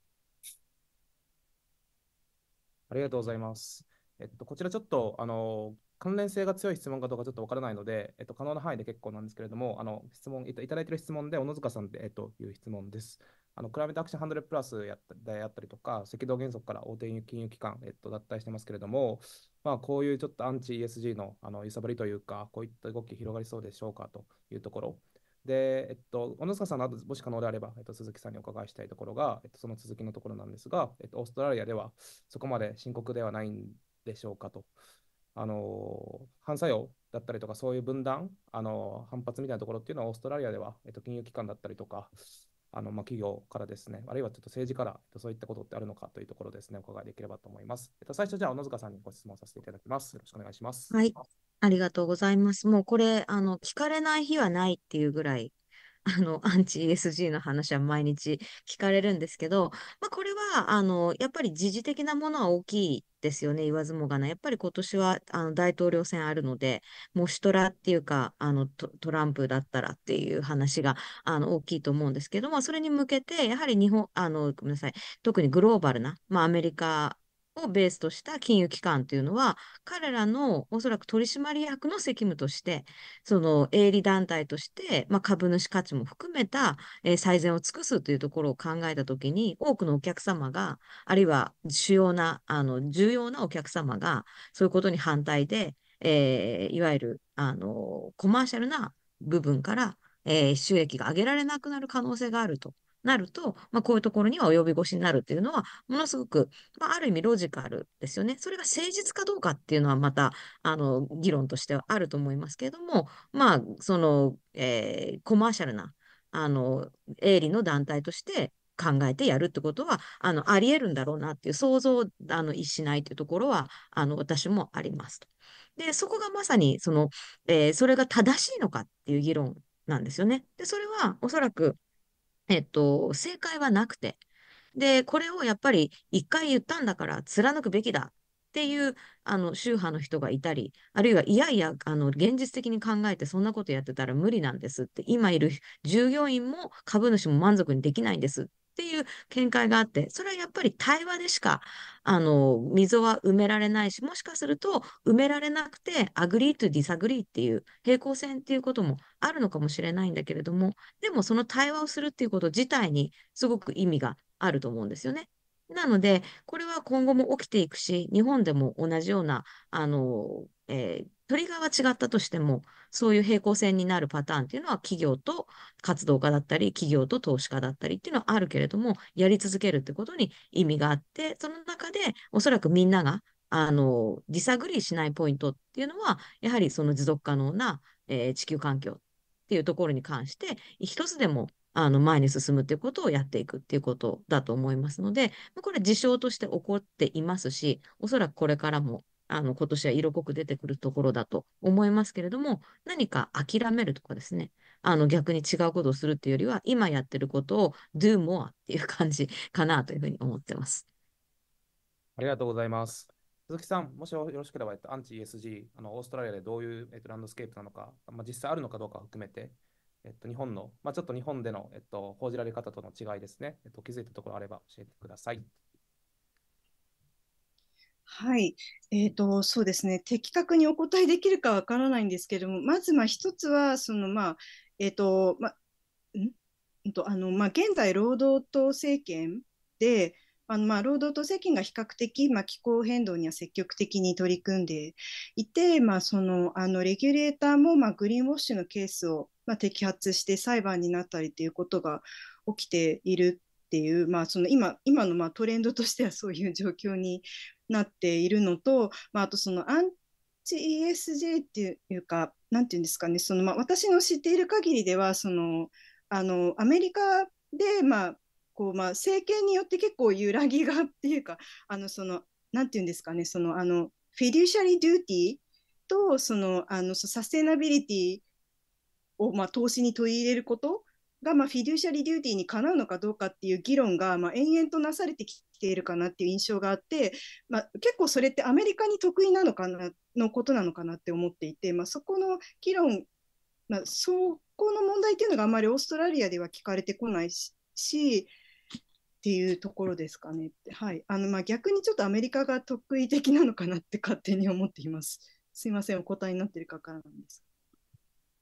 ありがとうございます。えっと、こちらちょっと、あの、関連性が強い質問かどうかちょっとわからないので、えっと、可能な範囲で結構なんですけれども、あの質問いただいている質問で、小野塚さんで、えっと、いう質問です。あのクライメントアクションハンドルプラスやったであったりとか、赤道原則から大手金融機関、えっと、脱退してますけれども、まあ、こういうちょっとアンチ ESG のあの揺さぶりというか、こういった動き広がりそうでしょうかというところ。で、えっと、小野塚さんの後、もし可能であれば、えっと、鈴木さんにお伺いしたいところが、えっと、その続きのところなんですが、えっと、オーストラリアではそこまで深刻ではないんでしょうかとあの反作用だったりとか、そういう分断、あの反発みたいなところっていうのは、オーストラリアでは、えっと、金融機関だったりとか、あのまあ、企業からですね、あるいはちょっと政治から、えっと、そういったことってあるのかというところですね、お伺いできればと思います。えっと、最初、じゃあ、小野塚さんにご質問させていただきます。よろしくお願いします。はい、
ありがとうございます。もうこれ、あの聞かれない日はないっていうぐらい、あの、アンチ ESG の話は毎日聞かれるんですけど、まあ、これは、あの、やっぱり時事的なものは大きいですよね、言わずもがなやっぱり今年は、あの、大統領選あるので、もうシトラっていうか、あのト、トランプだったらっていう話が、あの、大きいと思うんですけども、それに向けて、やはり日本、あの、ごめんなさい、特にグローバルな、まあ、アメリカをベースとした金融機関というのは、彼らのおそらく取締役の責務として、その営利団体として、まあ、株主価値も含めた、えー、最善を尽くすというところを考えたときに、多くのお客様が、あるいは主要な、あの、重要なお客様が、そういうことに反対で、えー、いわゆる、あの、コマーシャルな部分から、えー、収益が上げられなくなる可能性があるとなると、まあ、こういうところには及び腰になるっていうのは、ものすごく、まあ、ある意味ロジカルですよね。それが誠実かどうかっていうのは、また、あの、議論としてはあると思いますけれども、まあ、その、えー、コマーシャルな、あの、営利の団体として、考えてやるってことは、あの、あり得るんだろうなっていう想像を、あの、しないというところは、あの、私もありますと。で、そこがまさに、その、えー、それが正しいのかっていう議論なんですよね。で、それは、おそらく、えっと、正解はなくて。で、これをやっぱり一回言ったんだから貫くべきだっていうあの宗派の人がいたり、あるいはいやいやあの現実的に考えてそんなことやってたら無理なんですって、今いる従業員も株主も満足にできないんですっっていう見解があって、それはやっぱり対話でしか、あの、溝は埋められないし、もしかすると埋められなくて、アグリーとディサグリーっていう平行線っていうこともあるのかもしれないんだけれども、でもその対話をするっていうこと自体にすごく意味があると思うんですよね。なので、これは今後も起きていくし、日本でも同じような、あの、えー、トリガーは違ったとしても、そういう平行線になるパターンっていうのは企業と活動家だったり、企業と投資家だったりっていうのはあるけれども、やり続けるってことに意味があって、その中でおそらくみんなが、あの、ディサグリーしないポイントっていうのは、やはりその持続可能な、えー、地球環境っていうところに関して、一つでもあの前に進むっていうことをやっていくっていうことだと思いますので、これ事象として起こっていますし、おそらくこれからもあの、今年は色濃く出てくるところだと思いますけれども、何か諦めるとかですね、あの、逆に違うことをするっていうよりは、今やってることを do more っていう感じかなというふうに思ってます。
ありがとうございます。鈴木さん、もしよろしければ、アンチ ESG、あのオーストラリアでどういう、えっと、ランドスケープなのか、まあ、実際あるのかどうか含めて、えっと、日本の、まあ、ちょっと日本での、えっと、報じられ方との違いですね、えっと、気づいたところあれば教えてください。
はい、えーと、そうですね、的確にお答えできるかわからないんですけれども、まずまあ一つはその、まあえーとまんとあのまあ、現在、労働党政権で、あのまあ、労働党政権が比較的、まあ、気候変動には積極的に取り組んでいて、まあ、そのあのレギュレーターも、まあ、グリーンウォッシュのケースを、まあ、摘発して裁判になったりということが起きているっていう、まあ、その今今のまあトレンドとしてはそういう状況になっているのと、まあ、あとそのアンチ ESG っていうか何て言うんですかねその、まあ、私の知っている限りではそのあのアメリカで、まあこうまあ、政権によって結構揺らぎがっていうかあのその何て言うんですかねそのあのフィデューシャリー・デューティーとそのあのサステナビリティを、まあ、投資に取り入れることが、まあ、フィデューシャリーデューティーにかなうのかどうかっていう議論が、まあ、延々となされてきているかなっていう印象があって、まあ、結構それってアメリカに得意なのかなのことなのかなって思っていて、まあ、そこの議論、まあ、そこの問題っていうのがあんまりオーストラリアでは聞かれてこないしっていうところですかね。はい、あのまあ逆にちょっとアメリカが得意的なのかなって勝手に思っています。すいません、お答えになってるかからなんです。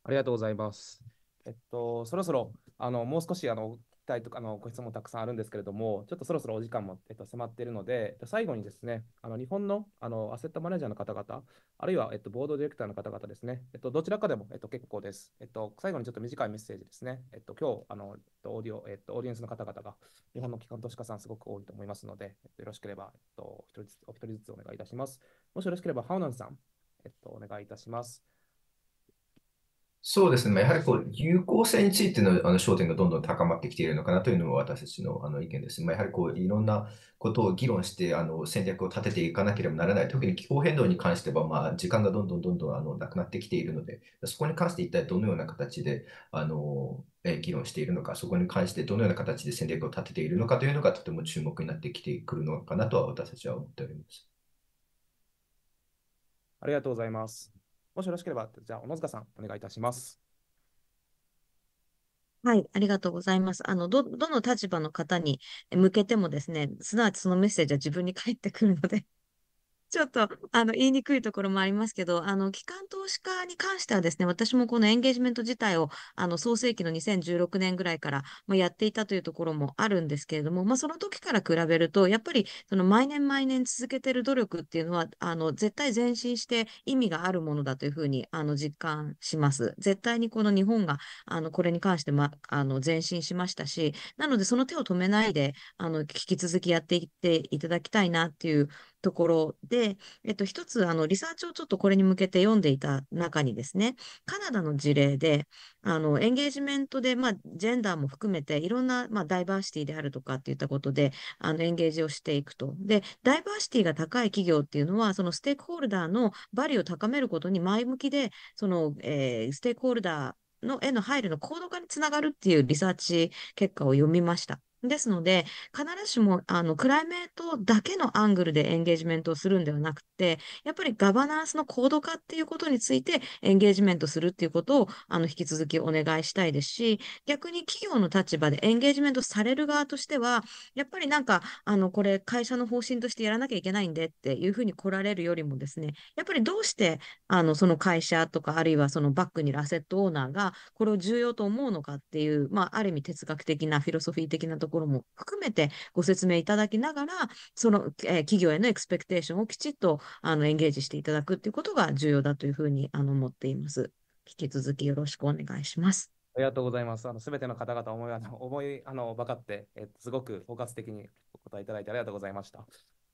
ありがとうございます。えっと、そろそろあのもう少しあの期待とかあのご質問たくさんあるんですけれども、ちょっとそろそろお時間も、えっと、迫っているので、最後にですね、あの日本のあのアセットマネージャーの方々、あるいは、えっと、ボードディレクターの方々ですね、えっと、どちらかでも、えっと、結構です。えっと、最後にちょっと短いメッセージですね、えっと、今日あの、えっと、オーディオ、えっと、オーディエンスの方々が、日本の機関投資家さん、すごく多いと思いますので、えっと、よろしければ、えっと、一人ずつお一人ずつお願いいたします。もしよろしければ、ハウナンさん、えっと、お願いいたします。
そうですね。やはりこう、有効性についての、あの焦点がどんどん高まってきているのかなというのも私たちの、あの意見です。まあ、やはりこう、いろんなことを議論して、あの戦略を立てていかなければならない。特に気候変動に関しては、まあ、時間がどんどんどんどんあのなくなってきているので、そこに関して一体どのような形で、あの、え議論しているのか、そこに関してどのような形で戦略を立てているのかというのがとても注目になってきてくるのかなとは私たちは思っ
ております。ありがとうございます。もしよろしければ、じゃあ、小野塚さん、お願いいたします。
はい、ありがとうございます。あの、ど、どの立場の方に向けてもですね、すなわちそのメッセージは自分に返ってくるのでちょっと、あの、言いにくいところもありますけど、あの、機関投資家に関してはですね、私もこのエンゲージメント自体を、あの、創世紀の2016年ぐらいからもやっていたというところもあるんですけれども、まあ、その時から比べると、やっぱり、その、毎年毎年続けている努力っていうのは、あの、絶対前進して意味があるものだというふうに、あの、実感します。絶対にこの日本が、あの、これに関して、ま、あの、前進しましたし、なので、その手を止めないで、あの、引き続きやっていっていただきたいなっていう、ところで、えっと、一つ、あの、リサーチをちょっとこれに向けて読んでいた中にですね、カナダの事例で、あの、エンゲージメントで、まあ、ジェンダーも含めて、いろんな、まあ、ダイバーシティであるとかっていったことで、あの、エンゲージをしていくと。で、ダイバーシティが高い企業っていうのは、そのステークホルダーのバリューを高めることに前向きで、その、えー、ステークホルダーのへの配慮の高度化につながるっていうリサーチ結果を読みました。ですので、必ずしも、あの、クライメートだけのアングルでエンゲージメントをするんではなくて、やっぱりガバナンスの高度化っていうことについてエンゲージメントするっていうことを、あの、引き続きお願いしたいですし、逆に企業の立場でエンゲージメントされる側としては、やっぱりなんか、あの、これ会社の方針としてやらなきゃいけないんでっていうふうに来られるよりもですね、やっぱりどうして、あの、その会社とか、あるいはそのバックにいるアセットオーナーが、これを重要と思うのかっていう、まあ、ある意味哲学的な、フィロソフィー的なとところも含めてご説明いただきながら、その、えー、企業へのエクスペクテーションをきちっとあのエンゲージしていただくということが重要だというふうにあの思っています。引き続きよろしくお願いします。
ありがとうございます。あのての方々思いあの思いあの分かって、えっすごく包括的にお答えいただいてありがとうございました。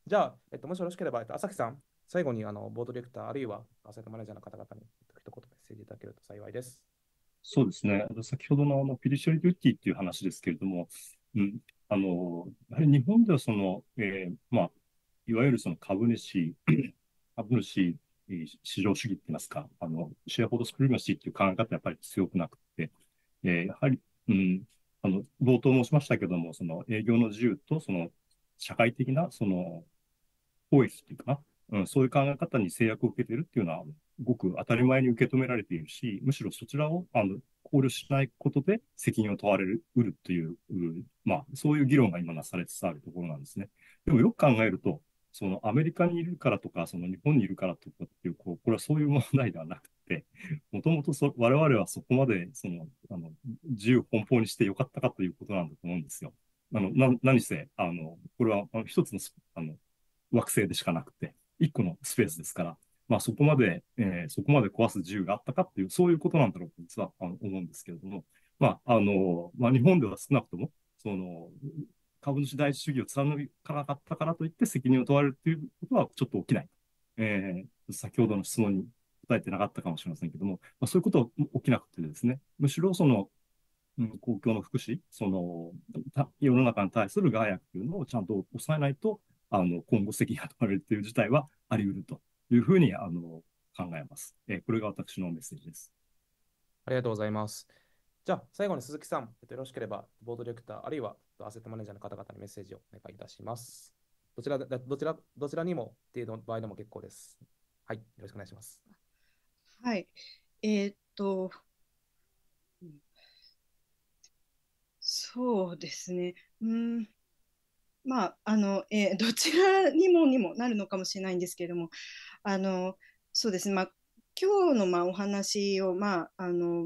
じゃあ、えっと、もしよろしければ、え朝日さん、最後にあのボードディレクター、あるいはアセットマネージャーの方々に一言メッセージいただけると幸いです。
そうですね。先ほどのあのピリシュリティっていう話ですけれども、うん、あの、日本ではその、えー、まあ、いわゆるその株主、(clears throat) 株主市場主義って言いますか、あの、シェアホードスクリマシーっていう考え方やっぱり強くなくて、えー、やはり、うん、あの、冒頭申しましたけども、その営業の自由と、その、社会的な、その、公益っていうかな、うん、そういう考え方に制約を受けてるっていうのは、ごく当たり前に受け止められているし、むしろそちらをあの考慮しないことで責任を問われるうるという、まあ、そういう議論が今なされつつあるところなんですね。でもよく考えると、そのアメリカにいるからとか、その日本にいるからとかっていう、こうこれはそういう問題ではなくて、もともと我々はそこまでそのあの自由奔放にしてよかったかということなんだと思うんですよ。あのな何せあの、これは一つのあの惑星でしかなくて、一個のスペースですから、まあ、そこまで、えー、そこまで壊す自由があったかっていう、そういうことなんだろうと実はあの思うんですけれども、まあ、あの、まあ、日本では少なくとも、その、株主第一主義を貫かなかったからといって責任を問われるということはちょっと起きない。えー、先ほどの質問に答えてなかったかもしれませんけども、まあ、そういうことは起きなくてですね、むしろその、うん、公共の福祉、その、世の中に対する害悪というのをちゃんと抑えないと、あの、今後責任が問われるという事態はあり得るというふうにあの考えます、えー、これが私のメッセ
ージです。ありがとうございます。じゃあ、最後に鈴木さん、よろしければ、ボードディレクター、あるいはアセットマネージャーの方々にメッセージをお願いいたします。どちらどちらどちらにも、っていう場合でも結構です。はい、よろしくお願いします。
はい、えー、っと、そうですね。うんまああのえー、どちらにもにもなるのかもしれないんですけれどもあのそうですね、まあ、今日のまあお話を,、まあ、あの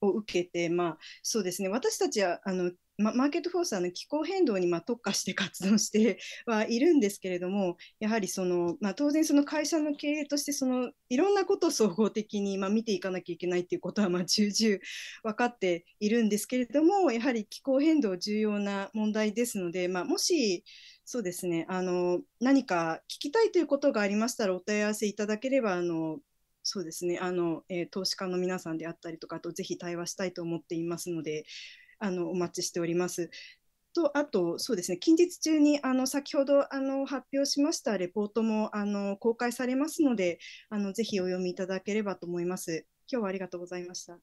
を受けて、まあ、そうですね私たちはあのマーケットフォースは、の気候変動にま特化して活動して (laughs) はいるんですけれどもやはりその、まあ、当然その会社の経営としてそのいろんなことを総合的にま見ていかなきゃいけないっていうことはま重々 (laughs) 分かっているんですけれどもやはり気候変動重要な問題ですので、まあ、もしそうですねあの何か聞きたいということがありましたらお問い合わせいただければあのそうですねあの、えー、投資家の皆さんであったりとかとぜひ対話したいと思っていますのであのお待ちしております。とあと、そうですね近日中にあの先ほどあの発表しましたレポートもあの公開されますのであの、ぜひお読みいただければと思います。今日はありがとうございました。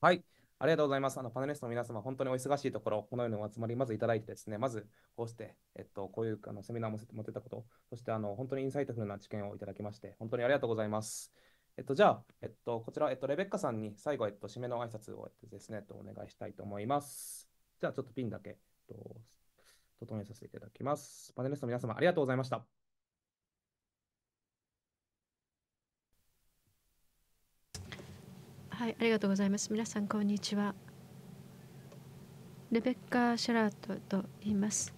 はい、ありがとうございます。あのパネリストの皆様、本当にお忙しいところ、このようにお集まりまずいただいてですね、まずこうして、えっと、こういうあのセミナーも持てたこと、そしてあの本当にインサイトフルな知見をいただきまして、本当にありがとうございます。えっと、じゃあ、えっと、こちら、えっと、レベッカさんに最後、えっと、締めの挨拶を、ですね、えっと、お願いしたいと思います。じゃあ、ちょっとピンだけ、えっと、整えさせていただきます。パネリストの皆様、ありがとうございました。
はい、ありがとうございます。皆さん、こんにちは。レベッカ・シャラートと言います。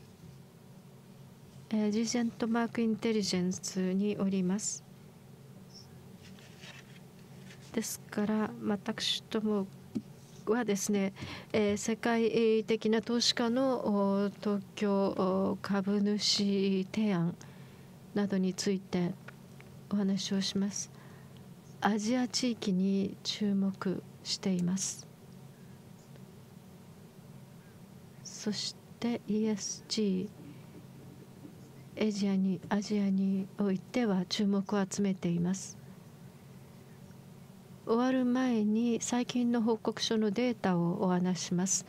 えージェントマークインテリジェンスにおります。ですから私どもはですね、え世界的な投資家の東京株主提案などについてお話をします。アジア地域に注目しています。そして ESG アジアにアジアにおいては注目を集めています。終わる前に最近の報告書のデータをお話します。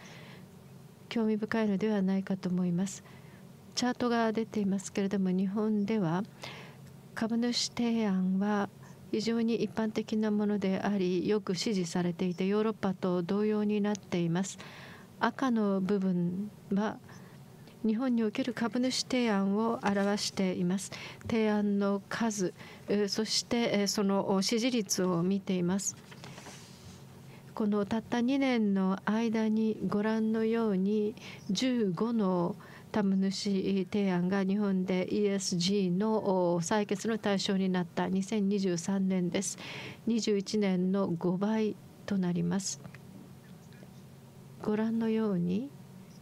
興味深いのではないかと思います。チャートが出ていますけれども日本では株主提案は非常に一般的なものでありよく支持されていてヨーロッパと同様になっています。赤の部分は日本における株主提案を表しています。提案の数、そしてその支持率を見ています。このたった2年の間にご覧のように15の株主提案が日本で ESG の採決の対象になった2023年です。21年の5倍となります。ご覧のように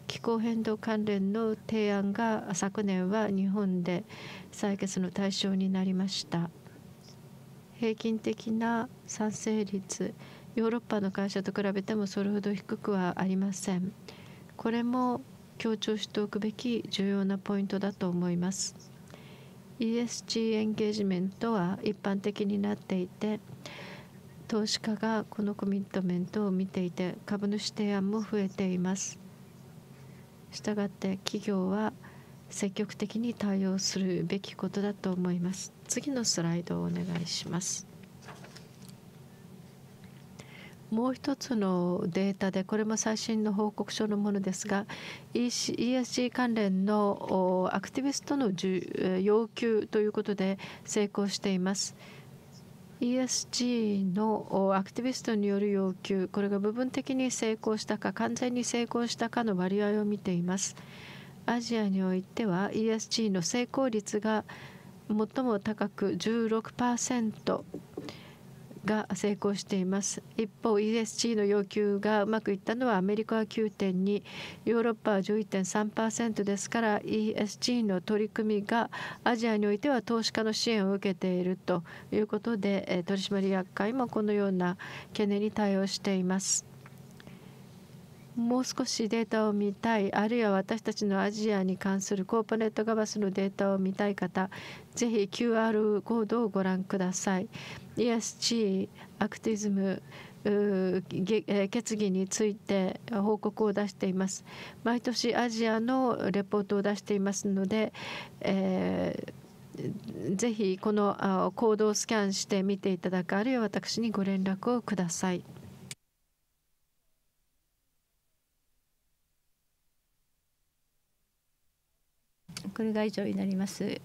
気候変動関連の提案が昨年は日本で採決の対象になりました平均的な賛成率ヨーロッパの会社と比べてもそれほど低くはありませんこれも強調しておくべき重要なポイントだと思います ESG エンゲージメントは一般的になっていて投資家がこのコミットメントを見ていて株主提案も増えていますしたがって企業は積極的に対応するべきことだと思います次のスライドをお願いしますもう一つのデータでこれも最新の報告書のものですが ESG 関連のアクティビストの要求ということで成功しています。ESG のアクティビストによる要求これが部分的に成功したか完全に成功したかの割合を見ていますアジアにおいては ESG の成功率が最も高く16%が成功しています一方 ESG の要求がうまくいったのはアメリカは9.2ヨーロッパは11.3%ですから ESG の取り組みがアジアにおいては投資家の支援を受けているということで取締役会もこのような懸念に対応しています。もう少しデータを見たいあるいは私たちのアジアに関するコーポレートガバスのデータを見たい方ぜひ QR コードをご覧ください ESG アクティズム決議について報告を出しています毎年アジアのレポートを出していますので、えーぜひこの行動をスキャンして見ていただくあるいは私にご連絡をください。これが以上になります。